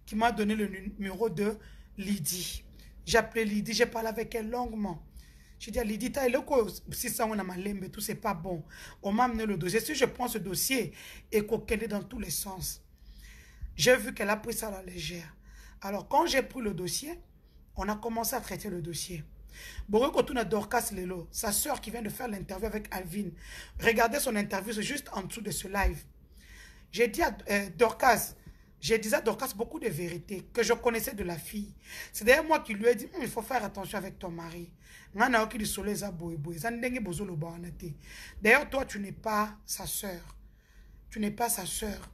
qui m'a donné le numéro de Lydie. J'ai appelé Lydie, j'ai parlé avec elle longuement. Je dis à Lidita, si ça on a mais tout c'est pas bon. On m'a amené le dossier. Si je prends ce dossier et qu'elle est dans tous les sens, j'ai vu qu'elle a pris ça à la légère. Alors quand j'ai pris le dossier, on a commencé à traiter le dossier. Boroko Dorcas Lelo, sa sœur qui vient de faire l'interview avec Alvin, regardez son interview, c'est juste en dessous de ce live. J'ai dit à euh, Dorcas, j'ai dit à Dorcas beaucoup de vérités que je connaissais de la fille. C'est d'ailleurs moi qui lui ai dit, hum, il faut faire attention avec ton mari. D'ailleurs, toi, tu n'es pas sa sœur. Tu n'es pas sa sœur.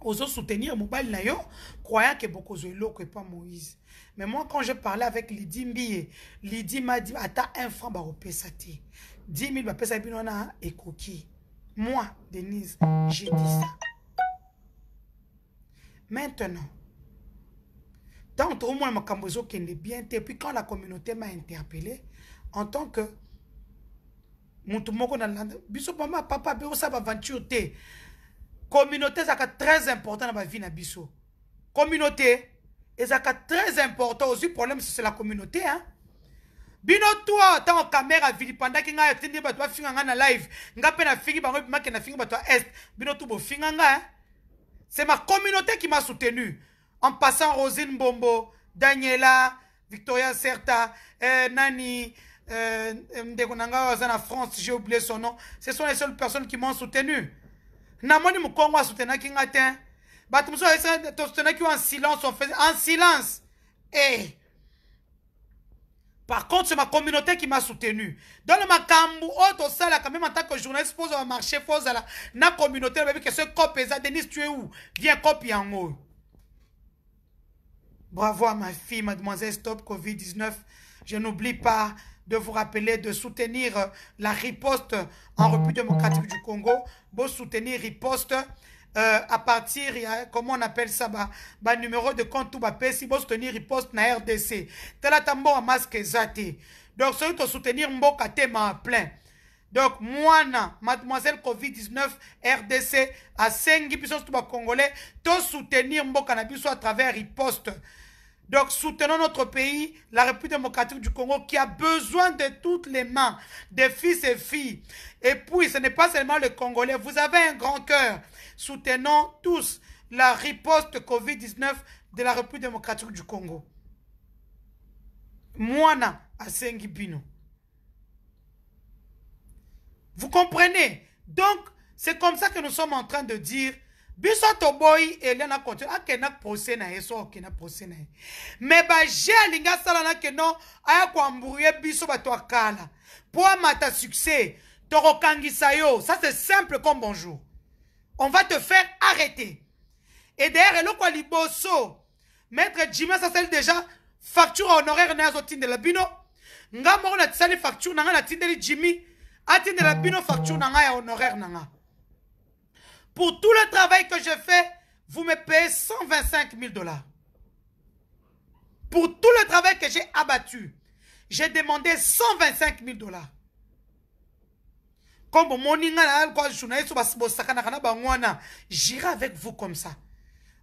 Osons soutenir Mobile Nayo, croyant que ne que pas Moïse. Mais moi, quand j'ai parlé avec Lydie Mbille, Lydie m'a dit, attends, un franc, bah, au 10 000, bah, pesa, et Moi, Denise, j'ai dit ça. Maintenant, tant au moins qui bien, et puis quand la communauté m'a interpellé, en tant que Moutoumoko biso papa papa communauté est très important dans ma vie communauté est très important aussi problème c'est la communauté hein bino toi tant caméra tu as tu as fini na live tu as fini, bango tu c'est ma communauté qui m'a soutenu. En passant Rosine Bombo, Daniela, Victoria Serta, eh, Nani, euh, Ndekonanga en France, j'ai oublié son nom. Ce sont les seules personnes qui m'ont soutenu. Namoni Mukongo a soutenu atteint. Batumso a soutenu en silence, en silence. Et eh, par contre, c'est ma communauté qui m'a soutenu. Dans le makambu, autre oh, sala, quand même en tant que journaliste, pose un marché faux dans la, na communauté, le que ce là. Denis, tu es où? Viens copie en haut. Bravo à ma fille, mademoiselle Stop Covid-19. Je n'oublie pas de vous rappeler de soutenir la riposte en République démocratique du Congo. Beau soutenir riposte. Euh, à partir comment on appelle ça bah, bah numéro de compte tout vous bah, soutenir riposte na rdc tala tambo à masque eza Donc, donc soutenir soutenir mboka ma plein donc moi, mademoiselle covid-19 rdc à à tout nyonso bah, to congolais, soutenir mboka na biso à travers riposte Donc soutenons notre pays, la République démocratique du Congo, qui a besoin de toutes les mains, des fils et filles. Et puis, ce n'est pas seulement le Congolais, vous avez un grand cœur soutenons tous la riposte COVID-19 de la République démocratique du Congo. Moana Asengi Bino. Vous comprenez Donc, c'est comme ça que nous sommes en train de dire biso toboyi eliana continue akenda procès na ye so okenda procès na ye me baje alingi asala na kendo aya koamburie biso bato akala mpo amata succès tokokangisa yo ça c'est simple comme bonjour on va te faire arrêter. Et derrière le liboso, maître Jimmy c'est déjà facture honoraire na la bino. Nga facture nanga na tindeli Jimmy la bino facture nanga ya honoraire nanga. Pour tout le travail que je fais, vous me payez 125 000 dollars. Pour tout le travail que j'ai abattu, j'ai demandé 125 000 dollars comme j'irai avec vous comme ça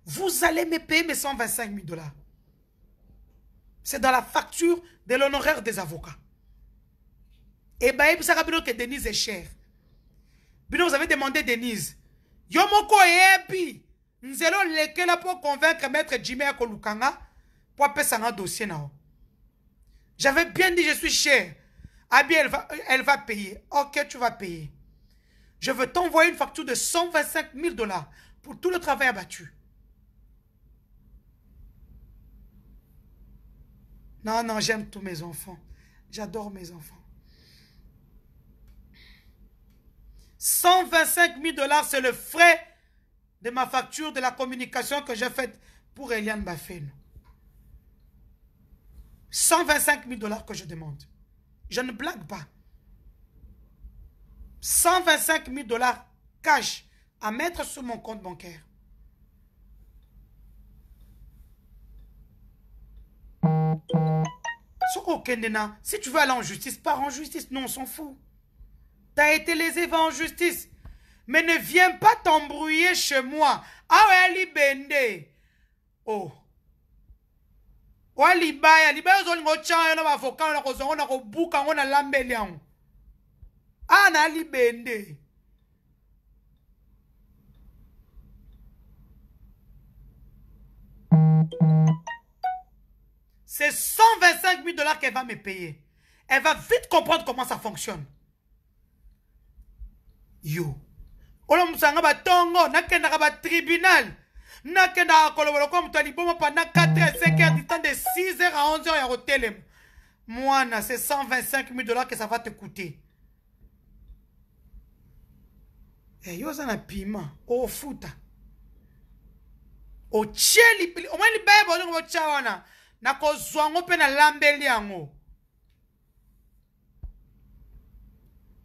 vous allez me payer mes 125 000 dollars c'est dans la facture de l'honoraire des avocats eh ben, et vous savez que denise est chère vous avez demandé denise yo moko allons eh, leke là pour convaincre maître jimi pour appeler apesanga dossier na j'avais bien dit je suis chère. Abby, elle va, elle va payer. Ok, tu vas payer. Je veux t'envoyer une facture de 125 000 dollars pour tout le travail abattu. Non, non, j'aime tous mes enfants. J'adore mes enfants. 125 000 dollars, c'est le frais de ma facture de la communication que j'ai faite pour Eliane Baffin. 125 000 dollars que je demande. Je ne blague pas. 125 000 dollars cash à mettre sur mon compte bancaire. si tu veux aller en justice, pars en justice. Non, on s'en fout. T'as été lésé, va en justice. Mais ne viens pas t'embrouiller chez moi. Ah Bende. Oh oya libaya libaya ozolinga otya yango na bavoka na kozwa na kobuka yango ah, na libende C'est 125 000 dollars qu'elle va me payer. Elle va vite comprendre comment ça fonctionne. Yo. Ola msanga ba tongo, nakenda ba tribunal. nakendaka kolobela kwa moto ya liboma pendant 4 5 du temps de 6 heures à 11 heures ya kotelema mwana c'est 125 000 dollars que ça va te coûter eh, yo oza na pima ofuta otie omwani libebe olingo botia wana nakozwa yango mpe nalambeli yango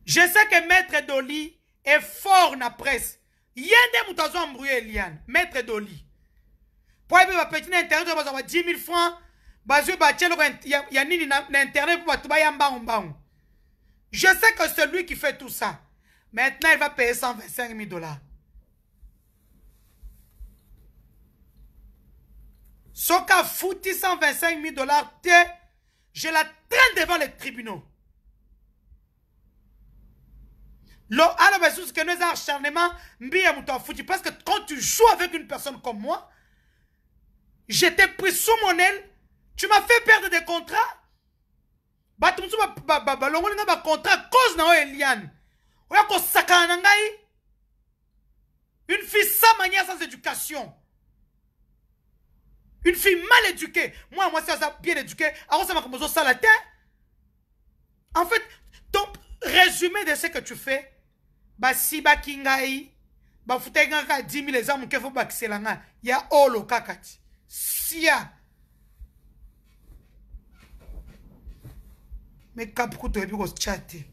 je sais que maître doli est fort na presse des nde moto azwa eliane maître doli Pour petit bapeti na internet oyo bazwa ba 10 000 francs bazwi batie eloko ya nini na internet pour bato baya je sais que c'est lui qui fait tout ça maintenant il va payer 125 000 dollars Soka Fouti 125 000 dollars je la traîne devant les tribunaux Parce que quand tu joues avec une personne comme moi, j'étais pris sous mon aile, tu m'as fait perdre des contrats. une fille sans manière sans éducation une fille mal éduquée moi c'est ça bien éduqué ça en fait ton résumé de ce que tu fais basibaki ngai bafutaki ngai kaka 10 000 eza moke fo bakisela ngai ya olo kaka ti sia me kapuku toyebi kotya te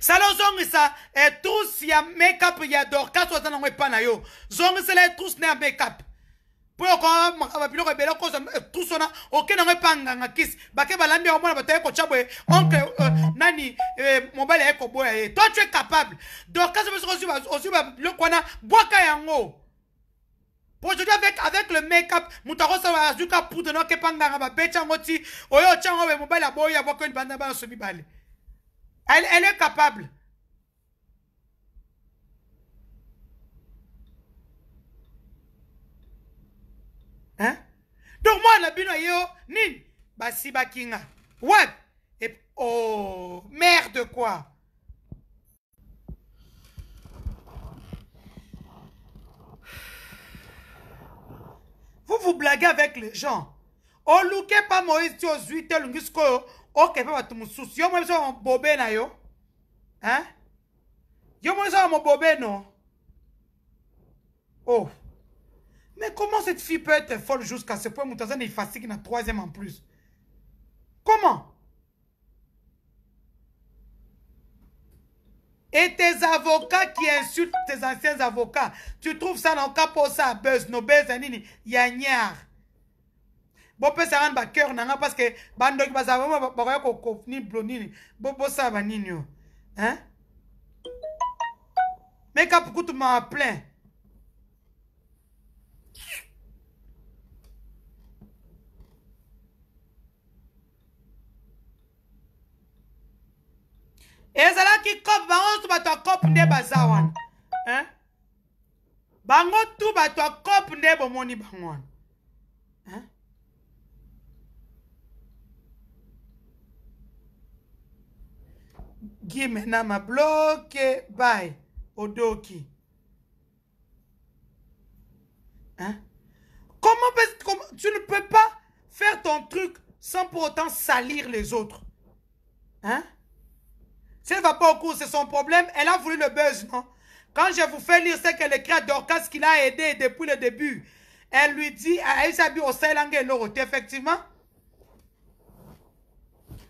sala ozongisa etrusi eh, ya makeup ya dorcas oza nango epa na yo zongisela etrusi na ya makeup mpo okomaka babiloko ebele okozwa etus wana okende yango epanganga kisi bake balambi yango mona bato aye kotya boye oncle euh, nani mobali aye koboya ye toi tu es capable dorkase mpe soki ozwi babiloko wana bwaka yango mpo aujourd'hui avec, avec le makeup moto akosala azwi ka poudre na okepanganga babeti yango ti oyo otya yango boye mobali aboya bwaka oyo libanda bana so mibale elle est capable hein? donc moi bino yo nini basi bah, nga wapi et oh, merde quoi vous vous blaguez avec les gens oluke oh, pas moïse ti aux oh olongi pas okepe tu bah, souci, yo moi biso bobé na yo hein? yo moi biso bobé non oh mais comment cette fille peut être folle jusqu'à ce point Moutazane est la troisième en plus Comment Et tes avocats qui insultent tes anciens avocats, tu trouves ça dans le ça, Buzz, Nobez, Anini, Yanyar. Bon, peut ça rendre cœur, parce que bando qui va savoir, blonini, bon, bon, ça Hein? Mais quand tu m'as Et qui cop bango nyonso bato ya cop nde de hein? bango tu bato à cop de bomoni hein? Give hein? gi ma bloqué. bye. odoki hein? comment, comment tu ne peux pas faire ton truc sans pour autant salir les autres hein? Si elle ne va pas au cours, c'est son problème. Elle a voulu le buzz, non Quand je vous fais lire, ce qu'elle écrit à Dorcas qui l'a aidé depuis le début. Elle lui dit à Osai Osailange Lorote, effectivement.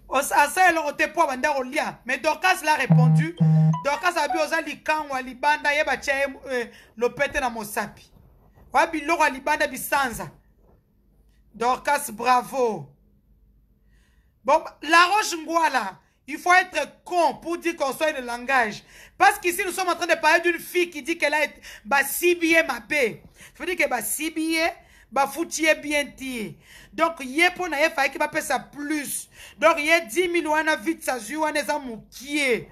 Osailange Lorote, pour Bandar Olia. Mais Dorcas l'a répondu. Dorcas a dit Osali à Libanda, Yebache, euh, Lopete na Mosapi. Wabi Lora Libanda Bisanza. Dorcas, bravo. Bon, la roche Ngwala. Il faut être con pour dire qu'on soit de langage. Parce qu'ici, nous sommes en train de parler d'une fille qui dit qu'elle a été bah, cibier ma paix. Ça veut dire que bah, cibier, bah, foutier bien tiré. Donc, yé pour na yé faille qui va payer ça plus. Donc, yé 10 000 wana vite sa ju wana za moukié.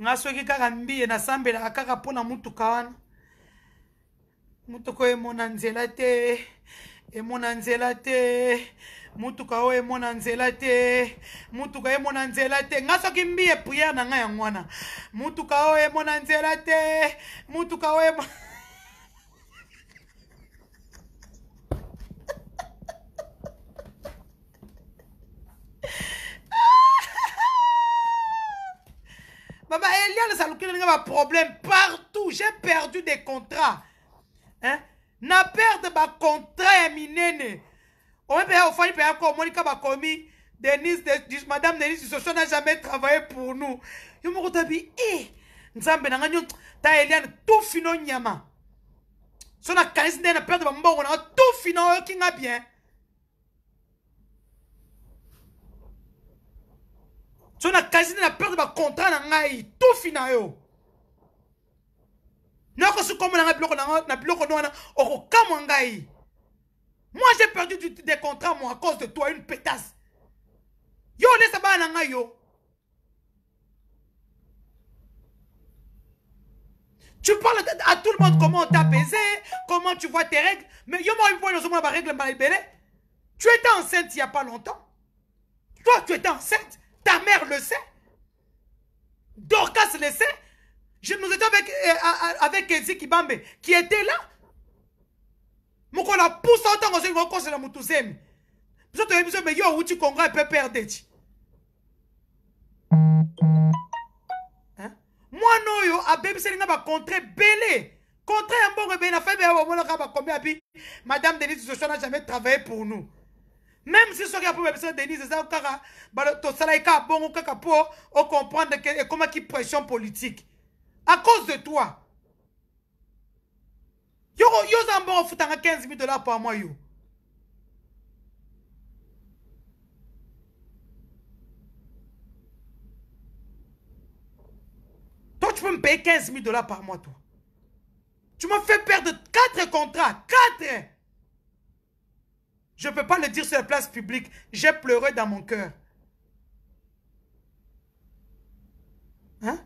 Nga soki kaka mbiye na sambe la kaka pour na mutuka wana. Mutuko emona nzela te. Emona nzela te. Emona nzela te. mutuka oyo emona nzela te mutuka emona nzela te nga soki mbiye priere na ngai yango wana mutuka oyo emona nzela te mutuka oyo emo... Baba Eliane Saloukine n'a pas de problème partout. J'ai perdu des contrats. Hein? N'a perdu des contrats minene. omoi mpenza ofandi mpenza komonika bakomi denise de, madame denise disoso na jamais travaillé pour nous yo moko tabi e eh, nzambe na ngai nyonso ta eliane tufi no nyama so nakanisi nde na perdre bambongo nanga tufi na oyoki nga bien so nakanisi nde na perdre bacontrat na ngai tufi na yo nakosi komona ngai biloko na biloko no wana okokamwa ngai Moi, j'ai perdu des contrats, moi, à cause de toi, une pétasse. Yo, laisse Tu parles à tout le monde comment on t'a baisé, comment tu vois tes règles. Mais yo, moi, une fois, nous Tu étais enceinte il n'y a pas longtemps. Toi, tu étais enceinte. Ta mère le sait. Dorcas le sait. Je, nous étions avec, euh, avec Ezekibambe, qui était là mokolo en tant que ozongi un motu zemi biso besoin me yo outi yo, perdre. perde ti mwana oyo abebiseli a bacontre un contrat ya na ya madame denise soir na jamais travaillé pour nous même si soki pour babiso denise eza kaka tosalaki kaka bongo kaka mpo ocomprendre de ekomaki pression politique à cause de toi Yo, yo, zambo, 15 000 dollars par mois, yo. Toi, tu peux me payer 15 000 dollars par mois, toi. Tu m'as fait perdre 4 contrats. 4 Je ne peux pas le dire sur la place publique. J'ai pleuré dans mon cœur. Hein?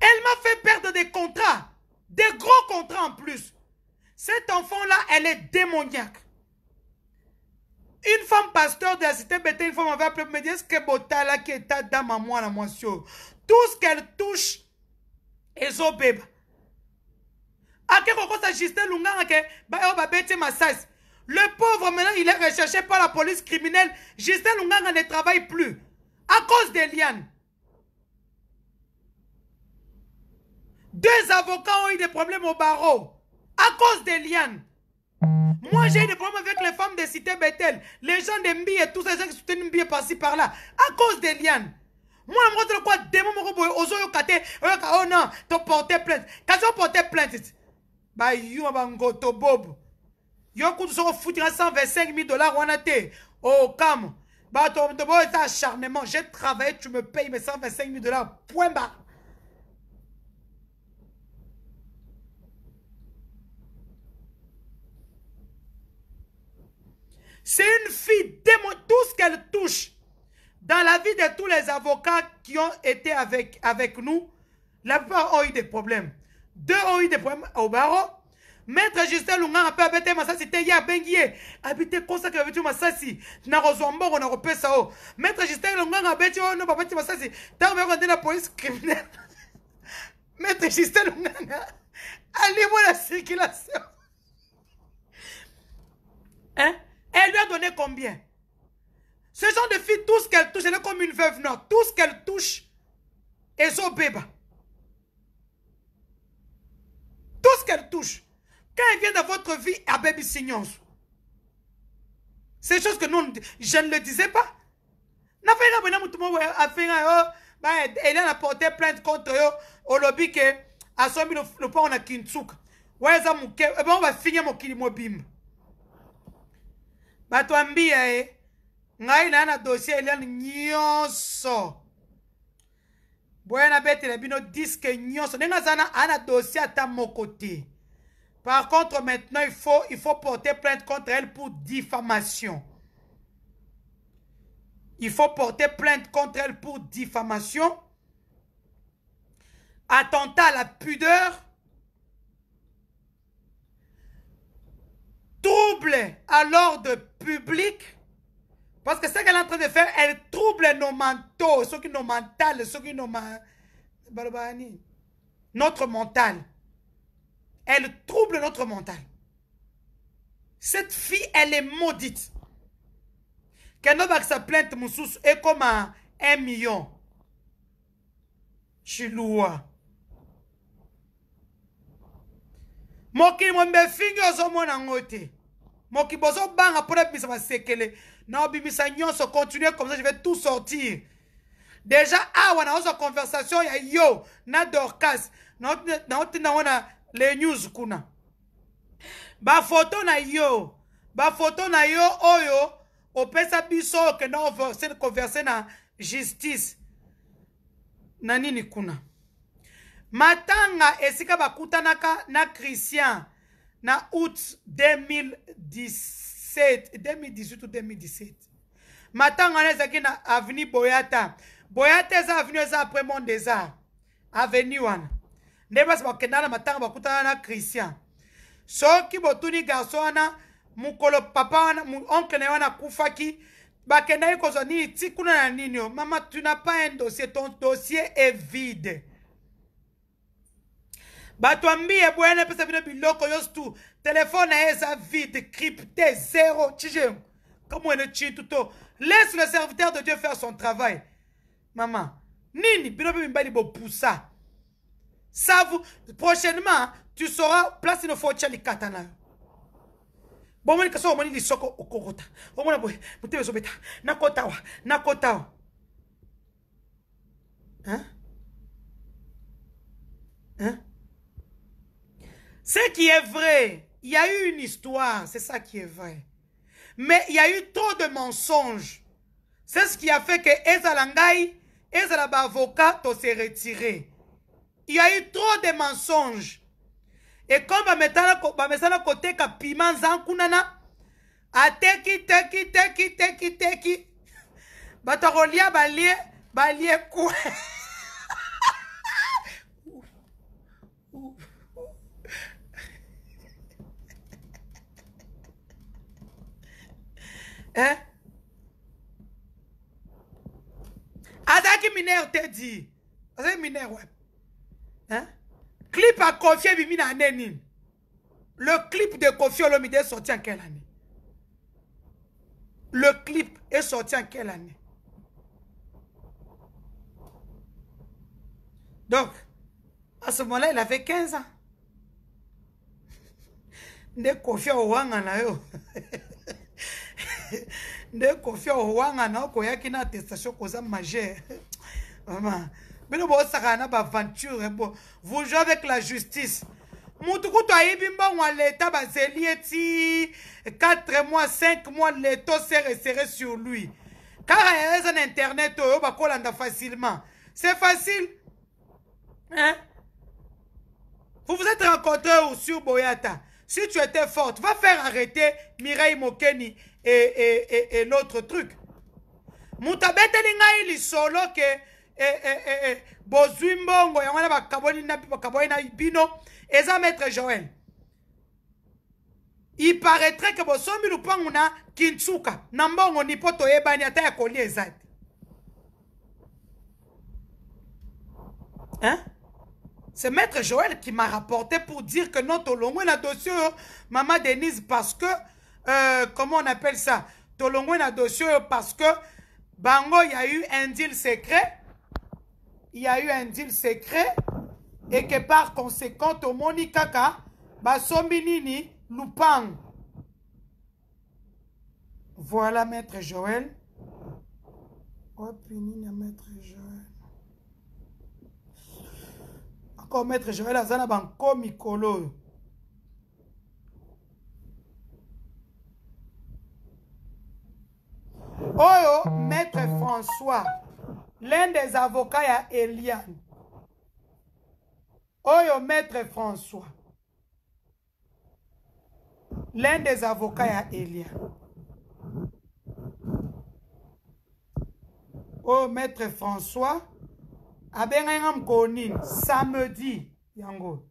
Elle m'a fait perdre des contrats. Des gros contrats en plus. Cet enfant-là, elle est démoniaque. Une femme pasteur de la cité une femme avait appelé me dire que Botala qui est dame à moi, la monsieur. Oh? Tout ce qu'elle touche, est elle est justin lunganga babeti le pauvre maintenant il est recherché par la police criminelle justin l'unga ne travaille plus à cause des liens. Deux avocats ont eu des problèmes au barreau à cause des lianes. Moi, j'ai des problèmes avec les femmes de Cité Bethel, les gens de Mbi et tous ces gens qui soutiennent Mbi par-ci par-là, à cause des lianes. Moi, je me quoi démon moko boy ozo yo kate, oh non, t'as porté plainte. Kazo porter plainte. Ba you, bango to bob. Yo coûte so de 125 000 dollars a été Oh cam. Ba ton boy ça acharnement, j'ai travaillé, tu me payes mes 125 000 dollars. Point barre. C'est une fille démon. Tout ce qu'elle touche dans la vie de tous les avocats qui ont été avec, avec nous, la plupart ont eu des problèmes. Deux ont eu des problèmes au barreau. Maître Justin Lunga a peu ben habité Massassi, y a Benguié Habité ça que habité Massassi. Na rozombo, on oh. a repé ça. Maître Justin Lunga a habité, on a habité Massassi. T'as rendu la police criminelle. Maître Justin Lunga, allez-moi la circulation. Hein? Elle lui a donné combien Ce genre de fille, tout ce qu'elle touche, elle est comme une veuve noire. Tout ce qu'elle touche, bébé. Tout ce qu'elle touche. Quand elle vient dans votre vie, à ah, Baby Signons. C'est chose que nous, je ne le disais pas. Elle a porté plainte contre eux oh, au lobby que a le pont à Kintsouk. On va finir mon kilimobim. batwambia ye eh. ngai naa na dossier eliani nyonso boye nabetela bino diske nyonso ndenge aza na aa na dossier ata moko te par contre maintenant il faut, il faut porter plainte contre elle pour diffamation il faut porter plainte contre elle pour diffamation attentat à la pudeur trouble à l'ordre public. Parce que ce qu'elle est en train de faire, elle trouble nos manteaux, ceux qui nos mentales, ceux qui notre mental. Elle trouble notre mental. Cette fille, elle est maudite. que sa plainte elle est comme un million. Chiloua. Je mwembe fingi Je moki bozobanga mpo na bimisa basekele naobimisa nyonso continue comme ça je vais tout sortir déjà awa ah, naozwa conversation ya yo na dorcas naotinda yango na le news kuna bafoto na yo bafoto na yo oyo opesa biso okenda konverse na justice na nini kuna matanga esika bakutanaka na christian na août 2017 2018 ou 2017 matanga wana ezalaki na aveni boyata boyata eza aveni eza après monde des arts aveni wana nde basi bakendaka na matanga bakutana na christian soki botuni garso wana mokolo papa wana oncle na ye wana akufaki bakendaki kozwa nini ti kuna na nini o mama tu na pas un dossier ton dossier est vide batwambie bwene pesa bino biloko yonso tu telefone ye eza vide crypté zero tshijemo kamwene tout to laisse le serviteur de dieu faire son travail maman nini bino mbali mibali bopusa savu prochainement tu sauras place ino fo otya likata na yo bomoni kasi omoni lisoko okokota omona boye motema ezobeta nakotawa nakotawa hein hein ce qui est vrai, il y a eu une histoire, c'est ça qui est vrai. Mais il y a eu trop de mensonges. C'est ce qui a fait que Ezalangai, Ezalaba avocat, s'est retiré. Il y a eu trop de mensonges. Et comme à côté ka piment zankunana, ateki teki teki teki teki, batarolia balie balie quoi. hein eh? azalaki mineur te di azalaki mineur wapi hein eh? clip à Kofi Bimi na nini Le clip de Kofi Olomide est sorti en quelle année Le clip est sorti en quelle année Donc, à ce moment-là, il avait 15 ans. De Kofi Ouanga na yo. nde kofi owangana okoyaki na attestation koza majeure vraiment bino boosakana na baventure bo vous joue avec la justice mutu kutu ayibi mbongo aleta bazeli eti 4 mois 5 mois leto se resere sur lui kaka yaya eza na internet oyo bakolanda facilement c'est facile hein? vous vous êtes rencontré sur boyata si tu étais forte va faire arrêter mireille mokeni et, et, et, et l'autre truc. bete linga ili solo ke eh, eh, eh, bozwi mbongo wana bakaboni na bino eza maître joel paraîtrait que Bosomi lupangu na kintsuka na mbongo ni poto ebani ata ya koli ezad. hein? C'est Maître Joël qui m'a rapporté pour dire que notre longue la dossier, hein, Maman Denise, parce que euh, comment on appelle ça tolongwe na dossier oyo parce que bango il y a eu un deal secret il y a eu un deal secret et que par conséquent tomoni kaka basombi nini lupang voilà maître joël wapi nini ya maître joël encore maître joël aza na bankomi kolo oyo oyo maître françois l'un des avocats ya eliane oyo maître françois l'un des avocats ya eliane oyo oh, maître françois abengai nga mokolo nini samedi yango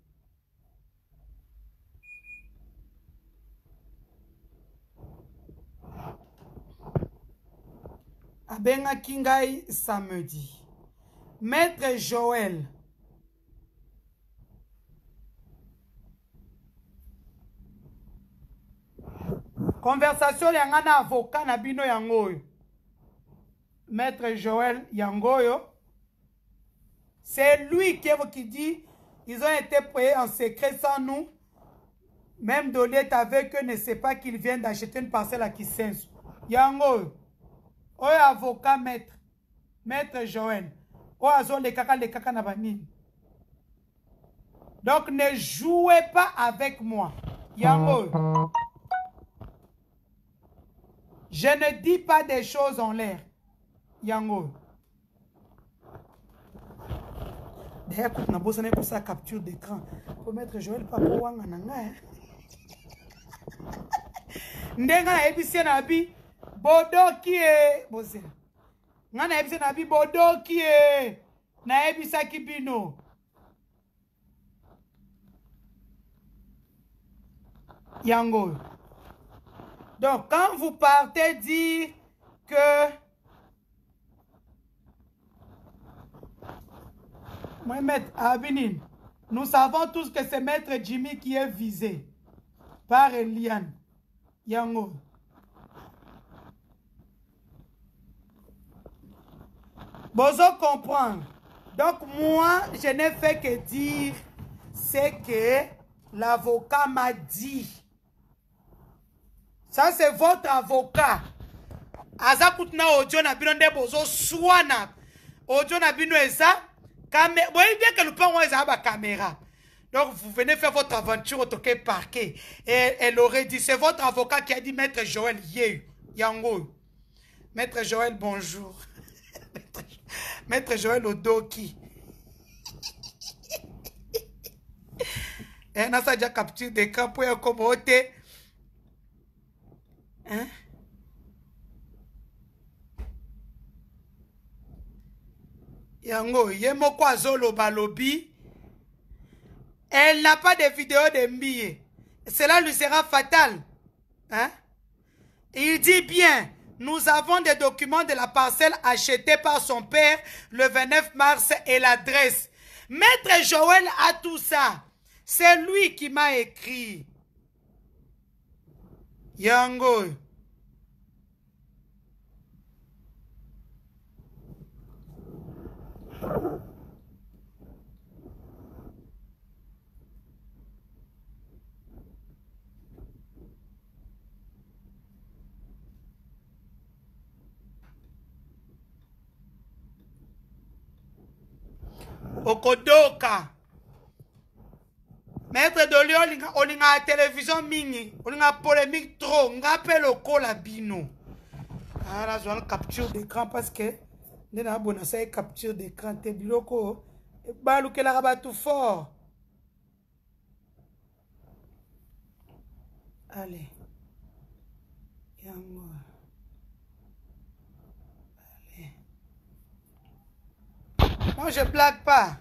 abengaki ngai samedi maître joel conversation yanga na avoka na bino yango oyo maître joel yango oyo c'est lui qui, qui dit ils ont été payés en secret sans nous même Dolette avec eux ne sait pas qu'ils viennent d'acheter une parcelle à Kissenso yango oyo oyo avoka maître maître joen oyo azolekaka lekaka na banini donc ne jouez pas avec moi yango je ne dis pas des choses en l'air yango daya coupe nabosana ekosa capture d'écran po maître joel pa po wanga na ngai ndenge nayebisi ye na bi bodoki e bozela ngai nayebisa na bi bodoki e nayebisaki bino yango oyo donc quand vous partez dire que Mohamed Abinin, nous savons tous que c'est Maître Jimmy qui est visé par Eliane Yango. Bozo comprendre. Donc moi, je n'ai fait que dire ce que l'avocat m'a dit. Ça, c'est votre avocat. aza ojo na audio na bino nde bozoswana audio na bino eza boyebi bien ke lupango oyo ezala caméra. donc vous venez faire votre aventure au otoke parquet et elle aurait dit c'est votre avocat qui a dit maître joël yeu yango maître joël bonjour Maître Joël Odoki. Eh, nasa déjà capture des cas pour un commoté. Hein? Yango, ye moko azoloba lobi. Elle n'a pas de vidéo de Mbiye. Cela lui sera fatal. Hein? Il dit bien, Nous avons des documents de la parcelle achetée par son père le 29 mars et l'adresse. Maître Joël a tout ça. C'est lui qui m'a écrit. Yango. okodoka maître doli olinga olingaka televizio mingi olingaka polémique trop nga mpe lokola bino ah, nazwala capture d'écran parce que nde nabona sa ye capture d'écran te biloko e, balukelaka bato fort ale yango moi je blague pas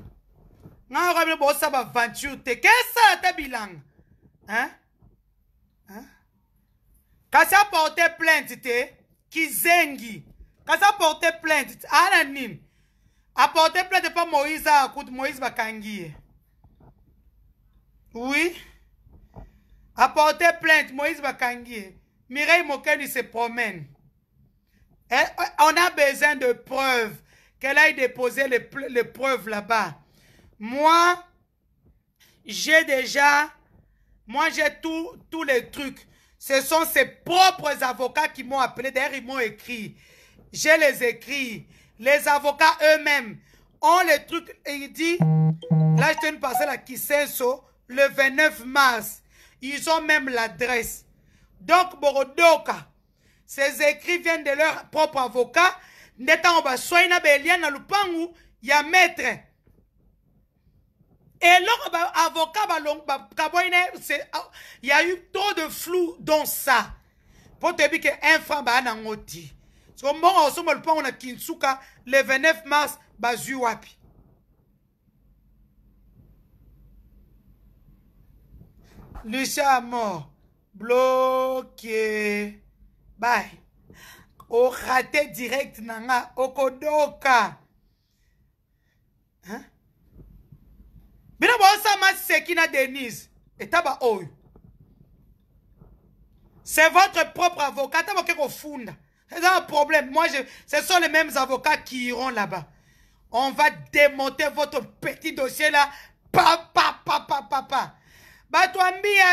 nga oka bino boosa baventure te kesala ata bilanga hein? hein? kasi aporte plainte te kizengi kasi aporte plainte te aa na nini aporte plainte mpo moïse akutu ah, moïse bakangi ye oui aporte plainte moïse bakangi ye mireille mokendi se promène Et eh, eh, on a besoin de preuves qu'elle aille déposer les, preuves là-bas. Moi, j'ai déjà, moi j'ai tous les trucs. Ce sont ses propres avocats qui m'ont appelé, d'ailleurs ils m'ont écrit. J'ai les écrits. Les avocats eux-mêmes ont les trucs. Et il dit, là je une parcelle à Kissenso le 29 mars. Ils ont même l'adresse. Donc Borodoka, ces écrits viennent de leur propre avocats... nde ntango baswai na belia na lupangu ya maître eloko baavoka bakabwai ah, na y a eu trop de flou dans ça mpo toyebi ke un franc baya nango ti so mbongo osomba lupango na kinsuka le 29 mars bazwi wapi lucien mort bloqué bye raté direct n'anga okodoka hein? bino boosama denise etaba oyo c'est votre propre avocat C'est kofunda C'est un problème moi je, ce sont les mêmes avocats qui iront là-bas on va démonter votre petit dossier là papa papa papa pa ba twambia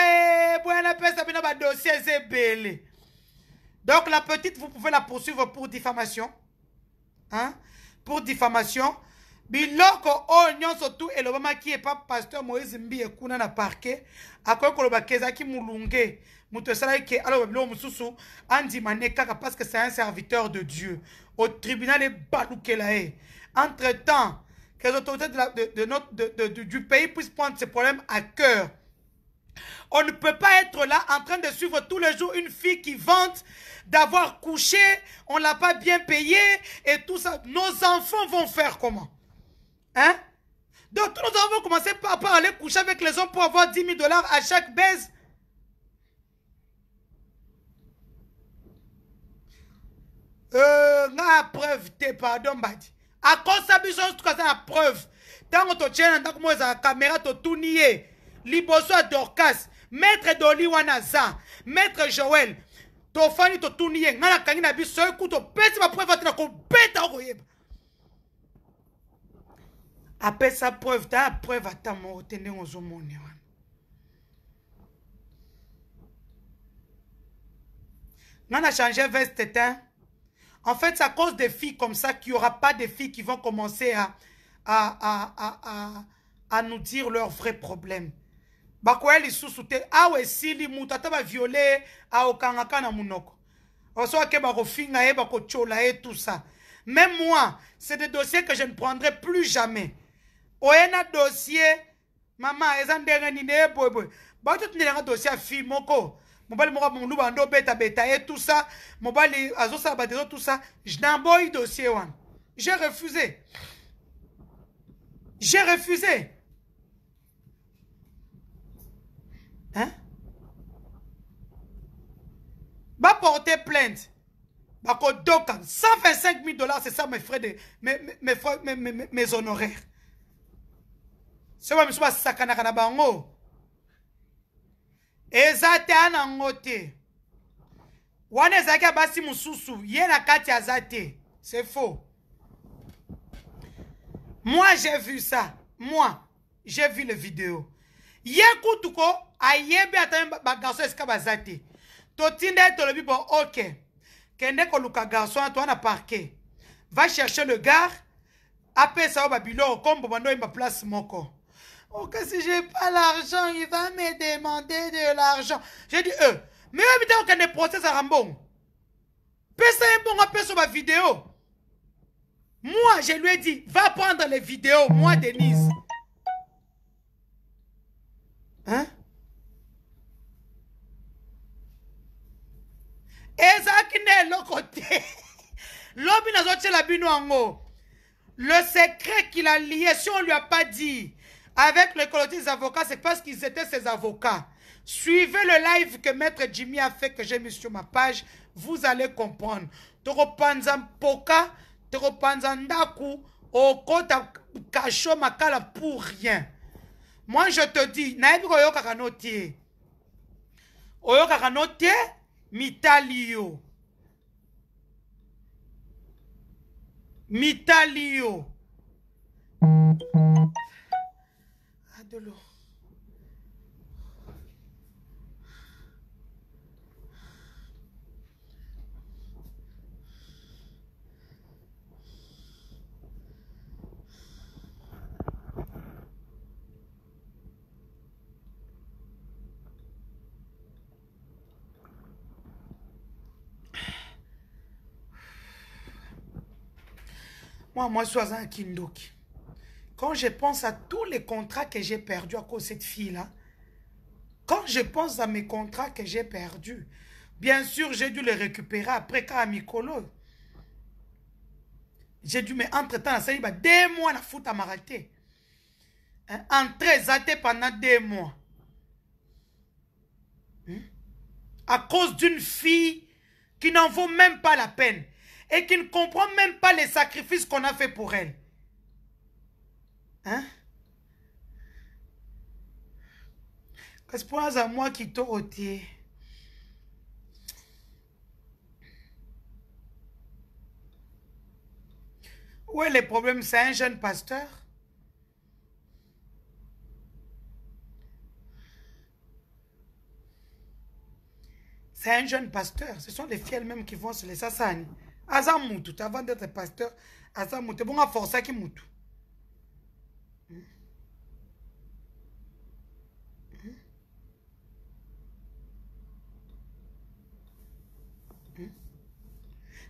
e boya dossier bino dossier zebele. Donc la petite, vous pouvez la poursuivre pour diffamation. Hein? Pour diffamation. biloko oh, le nyonso qui est pas pasteur moïse mbi ekuna na parke akoki kolobaka ezalaki molunge moto esalaki ke que biloko mosusu andima mané kaka parce que c'est un serviteur de dieu au tribunal ebalukela ye entre temps que les autorités de la, de, de notre, de, du pays puissent prendre ce problème à cœur on ne peut pas être là en train de suivre tous les jours une fille qui vante d'avoir couché, on ne l'a pas bien payé et tout ça. Nos enfants vont faire comment Hein Donc nous nos commencé par, par aller coucher avec les hommes pour avoir 10 000 dollars à chaque baise. la euh, preuve te pardon badi je de de la preuve tant que moi, j'ai la caméra tu tout nier liboso dorcas maître doli maître Joël, tofani Totunien, Nana ngai nakangi na biso yoku topesi preuve ate na kobeta sa apesa preuve ta preuve à ta mort ndenge ozomoni wana Nana changé veste en fait c'est à cause des filles comme ça qu'il n'y aura pas de filles qui vont commencer à, à, à, à, à, à nous dire leurs vrais problèmes bakoya susute te awa esili moto viole violer a aokangaka na monoko bako ake e bako tchola e tout ça même moi c'est des dossiers que je ne prendrai plus jamais Oena dossier mama eh, boy boy. Ba ye boyeboye dossier fi moko mobali moko bando beta beta e tout ça mobali azosala badezo tout ça namboyi dossier one. j'ai refusé j'ai refusé Hein? Va porter plainte. Bako Dokan, 125 000 dollars, c'est ça mes frais, de, mes, mes, mes, honoraires. C'est moi, je n'a kana bango. Eza te anango te. Wana mususu, Y'a na kati Azate, C'est faux. Moi, j'ai vu ça. Moi, j'ai vu les vidéos. y'a koutouko ayebi ata bagarso esika baza te totinda To le bon ok kende ko luka garçon to na parke va chercher le Appelle ça oyo babiloko komboma nde oyemba place moko Oh, que si j'ai pas l'argent, il va me demander de l'argent. J'ai dit, euh, mais il y a est procès à Rambon. Pesa est bon, appelle sur ma vidéo. Moi, je lui ai dit, va prendre les vidéos, moi, Denise. Hein? ezalaki nde eloko te lobi nazotiela bino yango le secret qu'il a lié si on lui a pas dit avec le colloque des avocats c'est parce qu'ils étaient ses avocats suivez le live que maître jimmy a fait que j'ai mis sur ma page vous allez comprendre tokopanza mpoka tokopanza ndaku okota kacho makala pour rien moi je te dis naibiko koyokaka no oyo oyokaka Mitalio. Mitalio. Hum, hum. Adolor. Ah, Moi, un kindoki. Quand je pense à tous les contrats que j'ai perdus à cause de cette fille-là, quand je pense à mes contrats que j'ai perdus, bien sûr, j'ai dû les récupérer après quand à J'ai dû, mais entre-temps, ça y va, deux mois, la foutre à m'arrêter. Hein, entrez à pendant deux mois. Hein? À cause d'une fille qui n'en vaut même pas la peine et qui ne comprend même pas les sacrifices qu'on a fait pour elle. Hein? pour à moi qui t'a ôté. Où est le problème C'est un jeune pasteur C'est un jeune pasteur. Ce sont les fiels même qui vont se les sassanes. aza mutu avant d'être pasteur aza mutu ebongo aforsaki mutu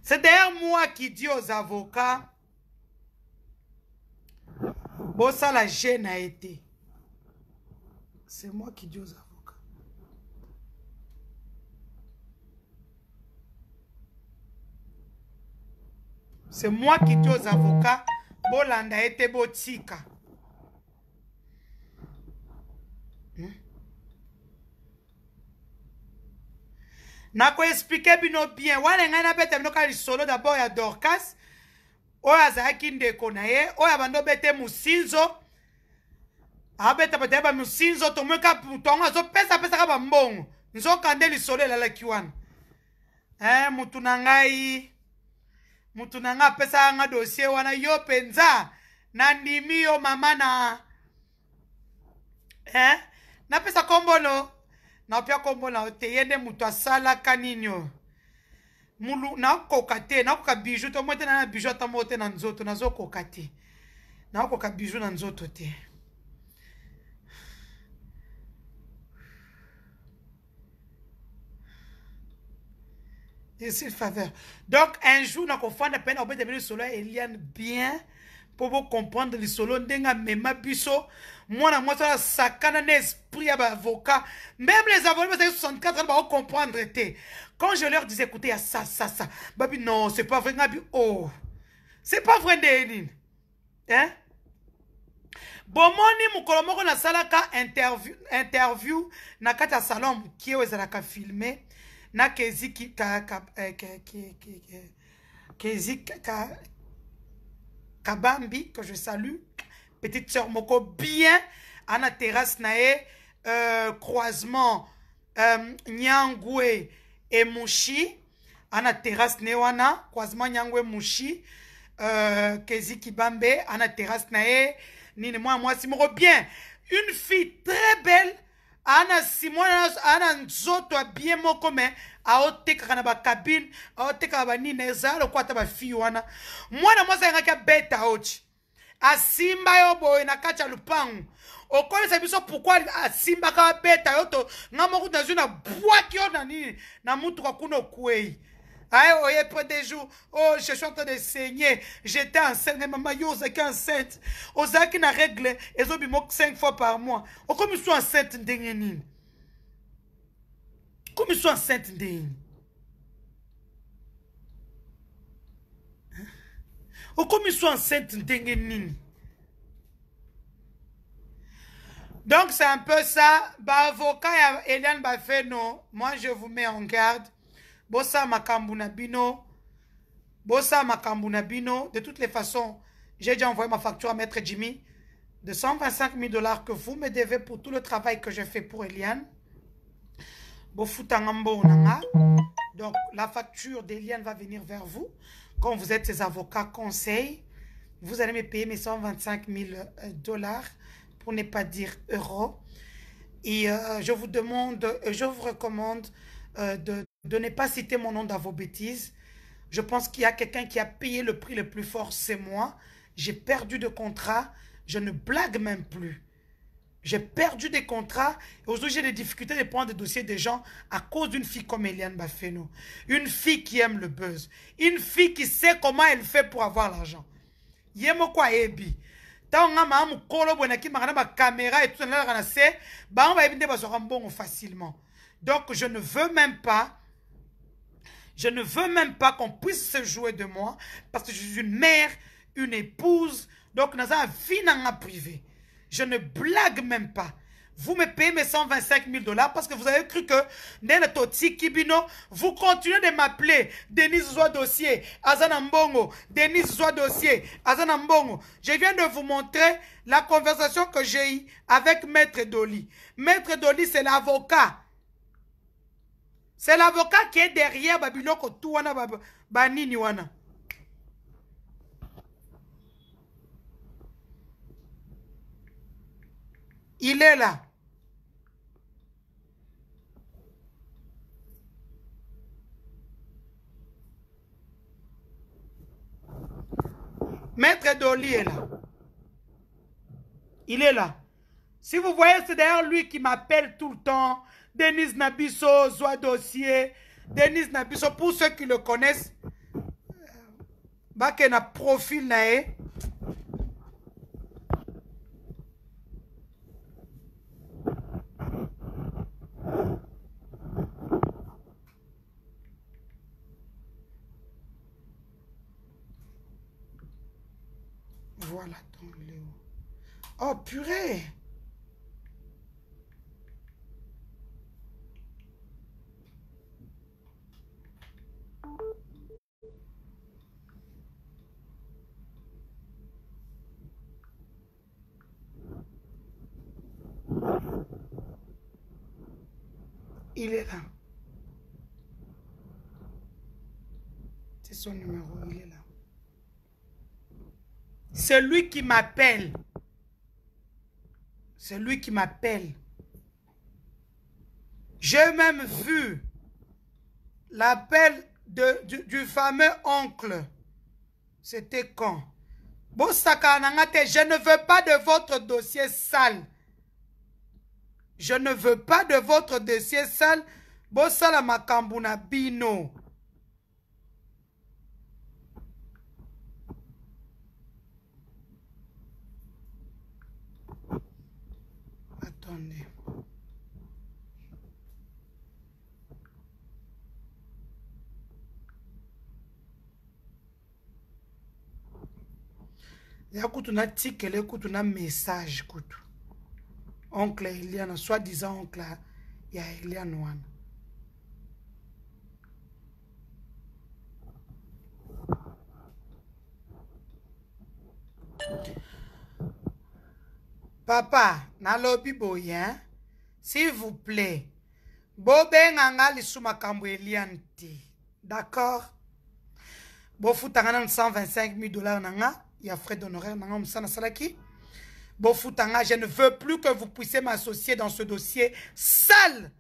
C'est d'ailleurs moi qui dis aux avocats Bossa la gêne a été. C'est moi qui dis aux avocats. c'est moi qui ti aux avocats bolanda ye te botika hmm? nakoexplike bino bien wana ngai nabeta bino kaka lisolo dabord ya dorcas oyo azalaki ndeko na ye oyo abanda obete mosinzo abeta bata ye bamosinzo tomoi kaka moto yango azopesapesaka bambongo nzokande lisolo elalaki wana eh, motu na ngai mutu na nga apesaka nga dosie wana yo mpenza nandimi yo mama na eh? napesa kombolo napia kombolo na te ye nde moto asalaka nini mulu nakoka te nakoka biju to moi te nana biju ata moko te na nzoto nazokoka te nakoka biju na nzoto te Ici, faveur. Donc, un jour, dans le fond de peine, le peut il y Eliane, bien, pour vous comprendre, le solo, n'enga, mema, biso, moi, dans moi, ça, ça, esprit, avocat, même les avocats, parce 64 ans, bah, comprendre comprendre, Quand je leur disais, écoutez, il y a ça, ça, ça, babi, non, c'est pas vrai, babi, oh, c'est pas vrai, Néline. Hein? bomoni mokolo moko nasalaka interview, interview na kati ya salon mokie oyo filmé na kezi ki ka ka eh, ke ka kabambi que je salue petite sœur moko bien à terrasse nae euh, croisement euh, Nyangwe et Mushi à terrasse newana croisement Nyangwe Mushi euh, Kezi Kibambe à terrasse nae nini moi moi si moko bien une fille très belle ana simona nyonso ana nzoto abie moko me aotekaka na bakabine aotekaka banini eza lokwa ata bafille wana mwana mwasi ayangaki abeta oti asimba yo boye na kati ya lupangu okolisa biso pourkui asimbaka abeta yo to nga moko nazwi na bwaki yo na nini na mutuka kuna okwei Ah ouais près des jours. Oh, je suis en train de saigner. J'étais enceinte. Maman, yo, qu'enceinte Oza qui na règle. Ezobi bimok cinq fois par mois. Oh, comme ils sont enceintes, ndengenine. Comme ils sont enceintes, ndengenine. Hein? Oh, comme ils sont enceintes, Donc, c'est un peu ça. Bah, avocat, Eliane, bah, fait non. Moi, je vous mets en garde. Bossa makambu na bino de toutes les façons j'ai déjà envoyé ma facture à maître Jimmy de 125 000 dollars que vous me devez pour tout le travail que je fais pour Eliane donc la facture d'Eliane va venir vers vous quand vous êtes ses avocats conseils vous allez me payer mes 125 000 dollars, pour ne pas dire euros. Et euh, je vous demande, euh, je vous recommande euh, de, de ne pas citer mon nom dans vos bêtises. Je pense qu'il y a quelqu'un qui a payé le prix le plus fort, c'est moi. J'ai perdu de contrats, je ne blague même plus. J'ai perdu des contrats et aujourd'hui j'ai des difficultés de prendre des dossiers des gens à cause d'une fille comme Eliane Bafeno. Une fille qui aime le buzz. Une fille qui sait comment elle fait pour avoir l'argent. na bah, facilement donc je ne veux même pas je ne veux même pas qu'on puisse se jouer de moi parce que je suis une mère, une épouse. Donc, dans un privé, je ne blague même pas. Vous me payez mes 125 000 dollars parce que vous avez cru que Nel Toti Kibino, vous continuez de m'appeler Denise Zoa Dossier, Azanambongo, Denise Dossier, Azanambongo. Je viens de vous montrer la conversation que j'ai eue avec Maître Doli. Maître Dolly c'est l'avocat c'est l'avocat qui est derrière Babinoko Touana Baniniwana. Niwana. Il est là. Maître Dolly est là. Il est là. Si vous voyez, c'est d'ailleurs lui qui m'appelle tout le temps. Denise Nabiso, Zoa Dossier, Denise Nabiso, pour ceux qui le connaissent, bake na profil na ye Voilà ton Léo. Oh purée Il est là. C'est son numéro, il est là. C'est lui qui m'appelle. C'est lui qui m'appelle. J'ai même vu l'appel du, du, fameux oncle. C'était quand? je ne veux pas de votre dossier sale. Je ne veux pas de votre dossier sale. Bosala makambu na bino. Attendez. ya kutu na tikele kutu na message kutu Oncle Eliana, soi-disant oncle y Eliana Papa, nalobi lobi hein? S'il vous plaît, Bobenganga nga lisuma kambo Eliane te. D'accord? Bofutanga na 125 000 dollars nanga, ya frais d'honoraire nanga msana salaki. Bofutanga, je ne veux plus que vous puissiez m'associer dans ce dossier sale.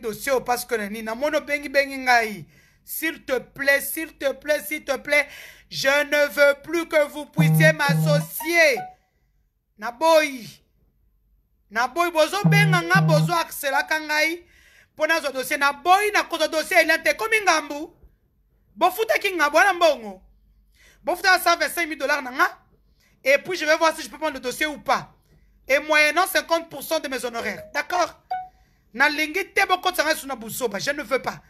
dossier parce que bengi bengi S'il te plaît, s'il te plaît, s'il te plaît, je ne veux plus que vous puissiez m'associer. Na boy, na boy, bozo benga bozo axela kangai. Pona zo dossier boy, na kozo dossier Bofuta ki Bofutaki ngabwana mbongo. Bofuta 125 000 dollars nanga. Et puis, je vais voir si je peux prendre le dossier ou pas. Et moyennant 50% de mes honoraires. D'accord Je ne veux pas.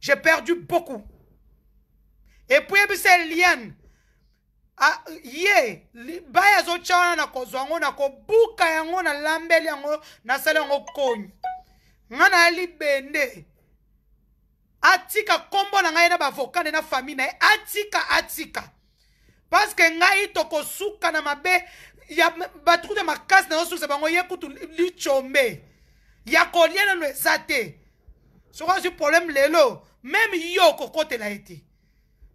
J'ai perdu beaucoup. Et puis, c'est Liane. Ah, ye libaya ezotia wana na kozwa yango ko. Buka yango Lambe yango nasali yango konyi nga na libende atika kombo na ngai na bavoka nde na famille na atika atika parce que ngai tokosuka na mabe ya batrude makas na osu se bango ye kutu litsombe ya kolia nano eza te soki ozwi problème lelo même yo okokotela l'a été.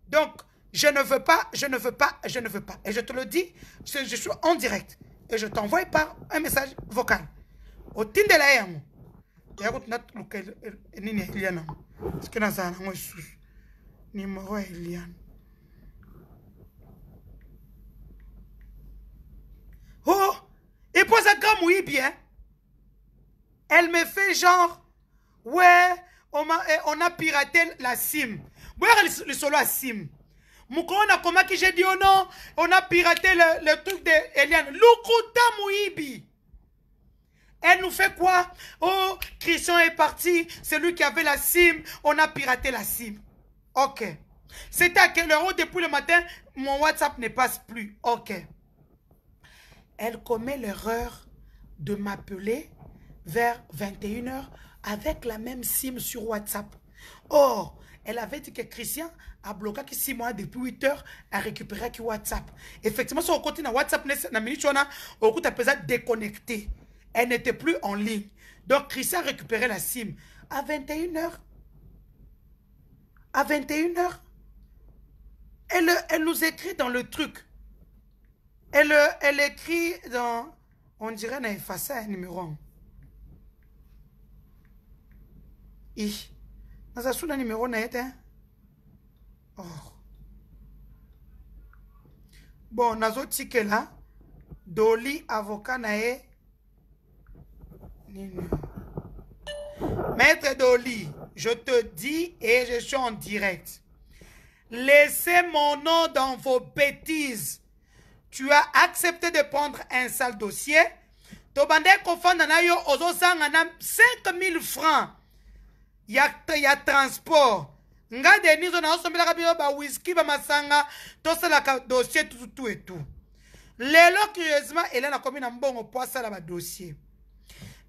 donc je ne veux pas je ne veux pas je ne veux pas et je te le dis je, suis en direct et je t'envoie par un message vocal de la yango ya kutu natuluka euh, nini ya eliane yango soki nazala nango lisusu nimero ya bien. Elle me fait genre, ouais, on eh, a, piraté la SIM. Ouais, le solo à SIM. a comment que j'ai dit, oh non, on a piraté le, truc de Eliane. Mouibi. Elle nous fait quoi Oh, Christian est parti, c'est lui qui avait la SIM, on a piraté la SIM. Ok. C'était à quelle heure depuis le matin, mon WhatsApp ne passe plus. Ok. Elle commet l'erreur de m'appeler vers 21h avec la même SIM sur WhatsApp. Or, elle avait dit que Christian a bloqué qui six mois depuis 8 heures, a récupéré WhatsApp. Effectivement, si on continue à WhatsApp, na minute on a, déconnecté. Elle n'était plus en ligne. Donc, Christian a récupéré la SIM à 21h. À 21h. Elle, elle nous écrit dans le truc. elle écrit dans... On dirait na effacé un numéro 1. I. pas un numéro n'est-ce hein. Oh. Bon, nazo là. Doli avocat nest Maître Doli, je te dis et je suis en direct. Laissez mon nom dans vos bêtises. tu as accepté de prendre un sale dossier tobanda ekofanda na yo ozozanga na 5000 francs ya, ya transport nga denis oyo nazosombelaka bino bawiski bamasanga tosalaka dossier tututu etu lelo curieusement ela nakomi na mbongo mpo asala badossier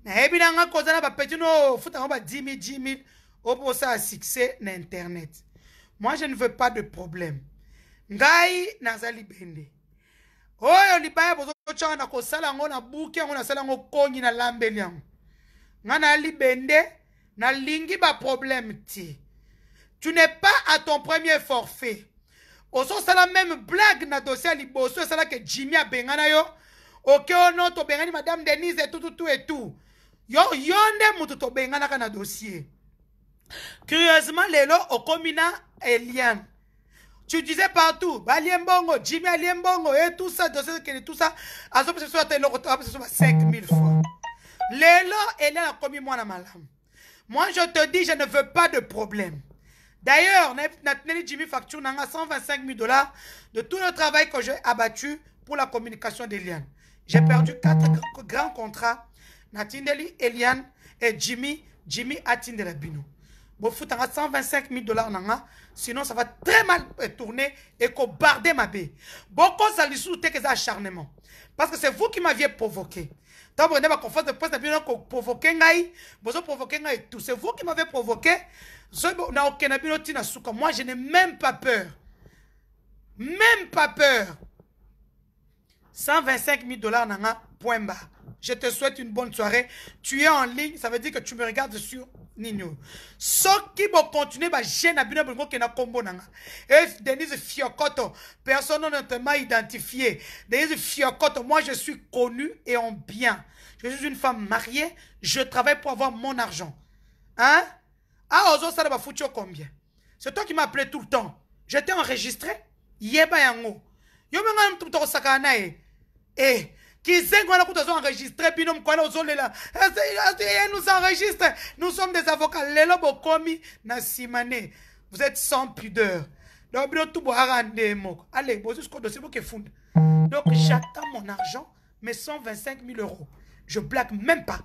nayebi nanga koza na bapeti no ofutango ba 10 000 opo osala succès na internet moi je ne veux pas de problème ngai naza libende oyo libaya bozotyanga na kosala yango na buki yango nasala yango kongi nalambeli yango ngai na libende nalingi baproblème ti tu n'es pas à ton premier forfait ozosala même blague na dossier ya liboso esalaka jimi abengana yo oke ono oh tobengani madame denise etututu etu yo yo nde moto tobenganaka na dossier curieusement lelo okomi na eliane Tu disais partout, Baliembongo, Jimmy Bongo et tout ça, tout ça, tout ça. À ce tu as 5000 fois. Lélo, elle a commis moi ma lame. Moi, je te dis, je ne veux pas de problème. D'ailleurs, Nathalie Jimmy facture 125 000 dollars de tout le travail que j'ai abattu pour la communication d'Eliane. J'ai perdu quatre grands contrats. Natindeli, Eliane et Jimmy. Jimmy la Bino bofutanga 125 000 dollars sinon ça va très mal euh, tourner et kobarde mabe bokozala lisusu te ça acharnement parce que c'est vous qui m'aviez provoqué vous ma confiance de presse vous bino provoquer, avez provoqué ngai tout c'est vous qui m'avez provoqué moi je n'ai même pas peur même pas peur 125 000 dollars nanga point barre je te souhaite une bonne soirée. Tu es en ligne, ça veut dire que tu me regardes sur Nino. Ce qui va continuer, je bah, j'ai n'abîmé pour qui n'a combo Et Denise Fiocotto. personne ne m'a identifié. Denise Fiocotto, moi je suis connue et en bien. Je suis une femme mariée, je travaille pour avoir mon argent. Hein? Ah, ça va foutre combien? C'est toi qui m'appelais tout le temps. J'étais enregistré. Yeba yango. Yo, mais on un Eh, qui Kizeng wana kuta enregistré binom kwana ozolela. nous enregistre. Nous sommes des avocats. les bokomi na simane. Vous êtes sans pudeur. Donc bino tout arande moko. Allez, bozo ce dossier que funda. Donc j'attends mon argent, mais 125 000 euros. Je blague même pas.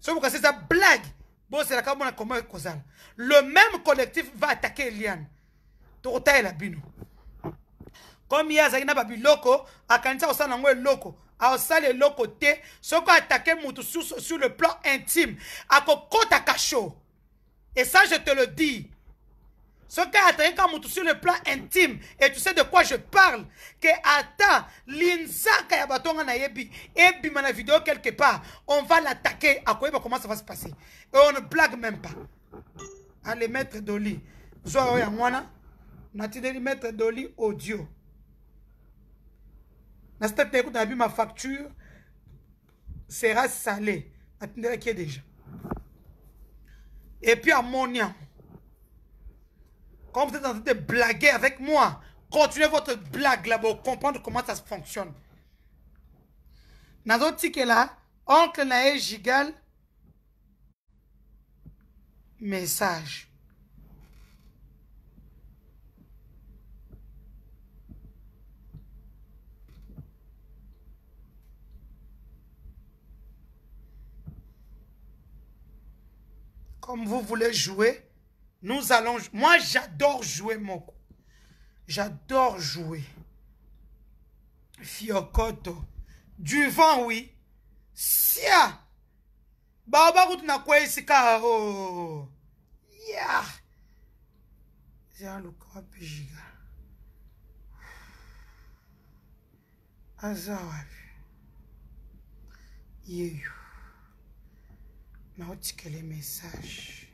So vous c'est ça blague. Bon, c'est la carte comment causal. Le même collectif va attaquer Eliane. Tota la bino. Comme il y a Zagina Babiloko, à Kanisa Osanangwe loco côté eloko te qu'on atake motu sur le plan intime kota kacho? et ça je te le dis Ce qu'on ka sur le plan intime et tu sais de quoi je parle Que ata linzaka ya batonga na yebi ebi vidéo quelque part on va l'attaquer akoyeba comment ça va se passer et on ne blague même pas Allez, maître doli zwa oyo na wana maître doli audio nasitati na vu ma facture sera salé qui est déjà et puis Ammonia, comme quand vous êtes en train de blaguer avec moi continuez votre blague là pour comprendre comment ça fonctionne là, oncle na gigal message comme vous voulez jouer, nous allons... Moi, j'adore jouer mon coup. J'adore jouer. Fiocoto, Du vent, oui. Sia. Baba route na quoi ici, caro. Ya. à pijiga. Azawapi. Yeyou nawuthi que les message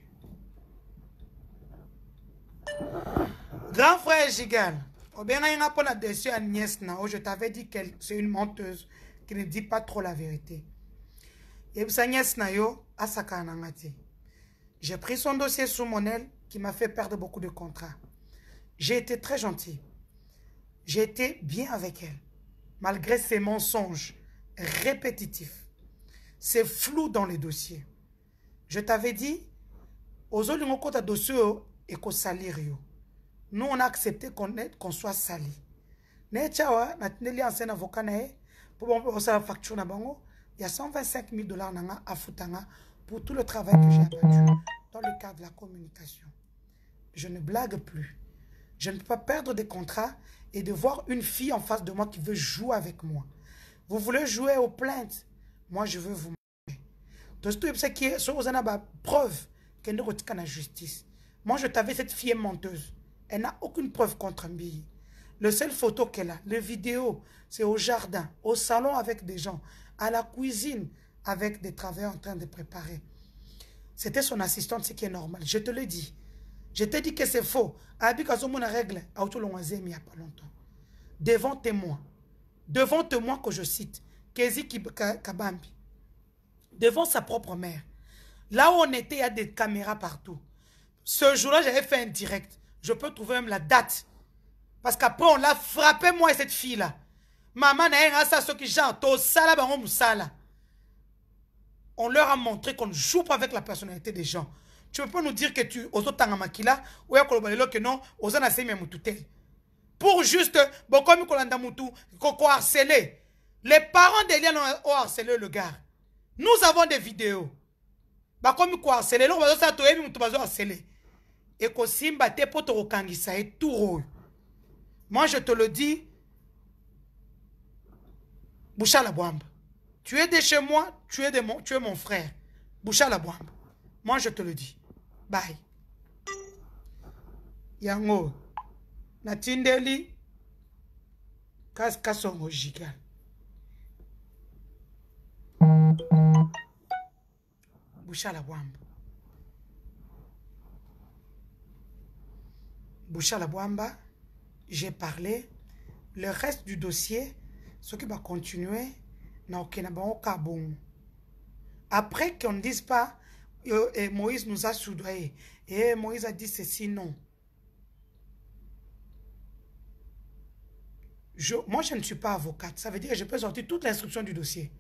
grand frère Gigal oh, je t'avais dit que c'est une menteuse qui ne dit pas trop la vérité j'ai pris son dossier sous mon aile qui m'a fait perdre beaucoup de contrats j'ai été très gentil j'ai été bien avec elle malgré ses mensonges répétitifs c'est flou dans les dossiers. Je t'avais dit, et Nous on a accepté qu'on qu'on soit sali. pour facture il y a 125 000 dollars à futanga pour tout le travail que j'ai abattu dans le cadre de la communication. Je ne blague plus. Je ne peux pas perdre des contrats et de voir une fille en face de moi qui veut jouer avec moi. Vous voulez jouer aux plaintes Moi, je veux vous qui que soki preuves na ne kende qu'à la justice moi je t'avais cette fille menteuse elle n'a aucune preuve contre mbiyi le seul photo qu'elle a le vidéo c'est au jardin au salon avec des gens à la cuisine avec des travailleurs en train de préparer c'était son assistante ce qui est normal je te le dis je t'ai dit que c'est faux abik règle ah, il y a pas longtemps devant témoin devant témoin que je cite Kézi kabambi devant sa propre mère. Là où on était, il y a des caméras partout. Ce jour-là, j'avais fait un direct. Je peux trouver même la date. Parce qu'après, on l'a frappé, moi et cette fille-là. Maman, ça, ceux qui genre, au sala. On leur a montré qu'on ne joue pas avec la personnalité des gens. Tu peux pas nous dire que tu, oso tangamakila, ou ya que non, au na semi Pour juste, de harceler. Les parents d'Eliane ont harcelé le gars nous avons des vidéos bakomi koarsele eloko bazosala toyebi moto bazoarsele Simba, te potes, ça est tout rouge. moi je te le dis la bwamba tu es de chez moi tu es, de mon, tu es mon frère bouchala bwamba moi je te le dis bye yango natindeli kasongo jigal Bouchala bwamba Bouchala j'ai parlé le reste du dossier ce qui va continuer na après qu'on ne dise pas euh, Moïse nous a soudoyé et Moïse a dit ceci non je, moi je ne suis pas avocate ça veut dire que je peux sortir toute l'instruction du dossier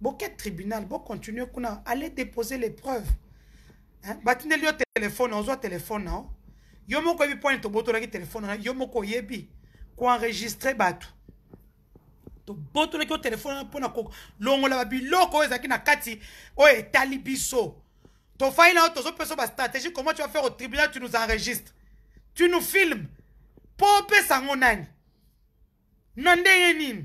boke tribunal bocontinue kuna ale déposer les preuves batindeli yo telefone ozwa telefone na o yo moko oyebi mpone tobotolaki telefone wana yo moko oyebi koenregistre bato tobotolaki yo telefone wana mpona kolongola babiloko oyo ezalaki na kati oyo etali biso tofai na yo tozopesa bastratégie comment tu vas faire au tribunal tu nous enregistre tu nous filme mpo opesa yango nani na ndenge nini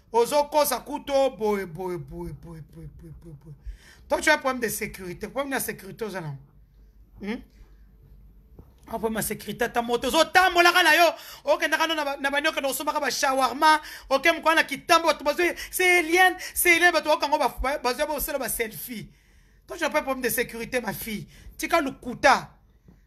ozokosa kuto boye boye boye boye boye boye boye boye toi tu as un problème de sécurité hmm? problème de sécurité oza Hein? hmm? problème ya sécurité ta moto ozotambolaka na yo n'a no na banioke na osombaka bashawarma ok, kwana na kitambo bato bazwi c'est eliane c'est eliane bato bakokango bazwi basala selfie. toi tu as pas un problème de sécurité ma fille tika lokuta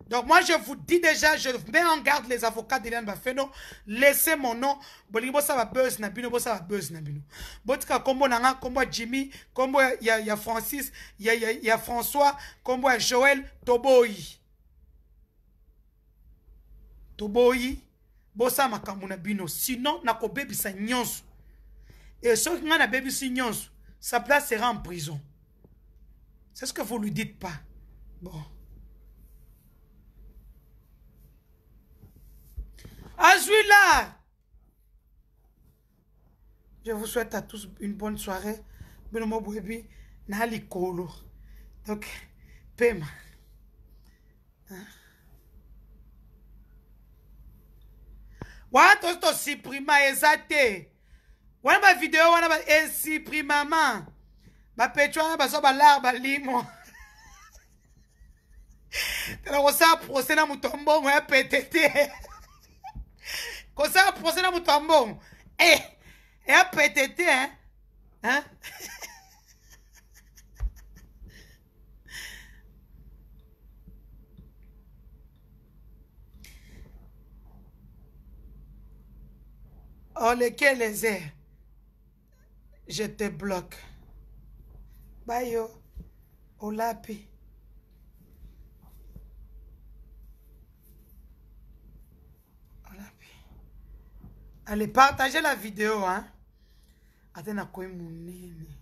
donc moi je vous dis déjà, je mets en garde les avocats d'Eliane Bafeno, laissez mon nom, bolingo ça va buzz na bino, ça va buzz na bino. Botika combo nanga, combo Jimmy, combo ya ya Francis, ya ya ya François, combo ya Joël Toboyi. Toboyi, ça makambo na bino, sinon na ko baby sa nyonso. Et ce qui na baby si nyonso, sa place sera en prison. C'est ce que vous lui dites pas. Bon. À ah, celui-là. Je vous souhaite à tous une bonne soirée. Benomo Bwebi, Nali Kolo. Donc, Pema. wana tozi tosiprima eza te wana bavideo wana esiprimama eh, bapeti wana bazwa balare balimo tena kosala procès na moto ya mbongo ya pete te kosala procès mon tambour. Eh et à eya hein Hein Oh, lesquels les airs Je te bloque. Bayo, Olapi. Allez, partagez la vidéo, hein. Attends, à quoi mon nez.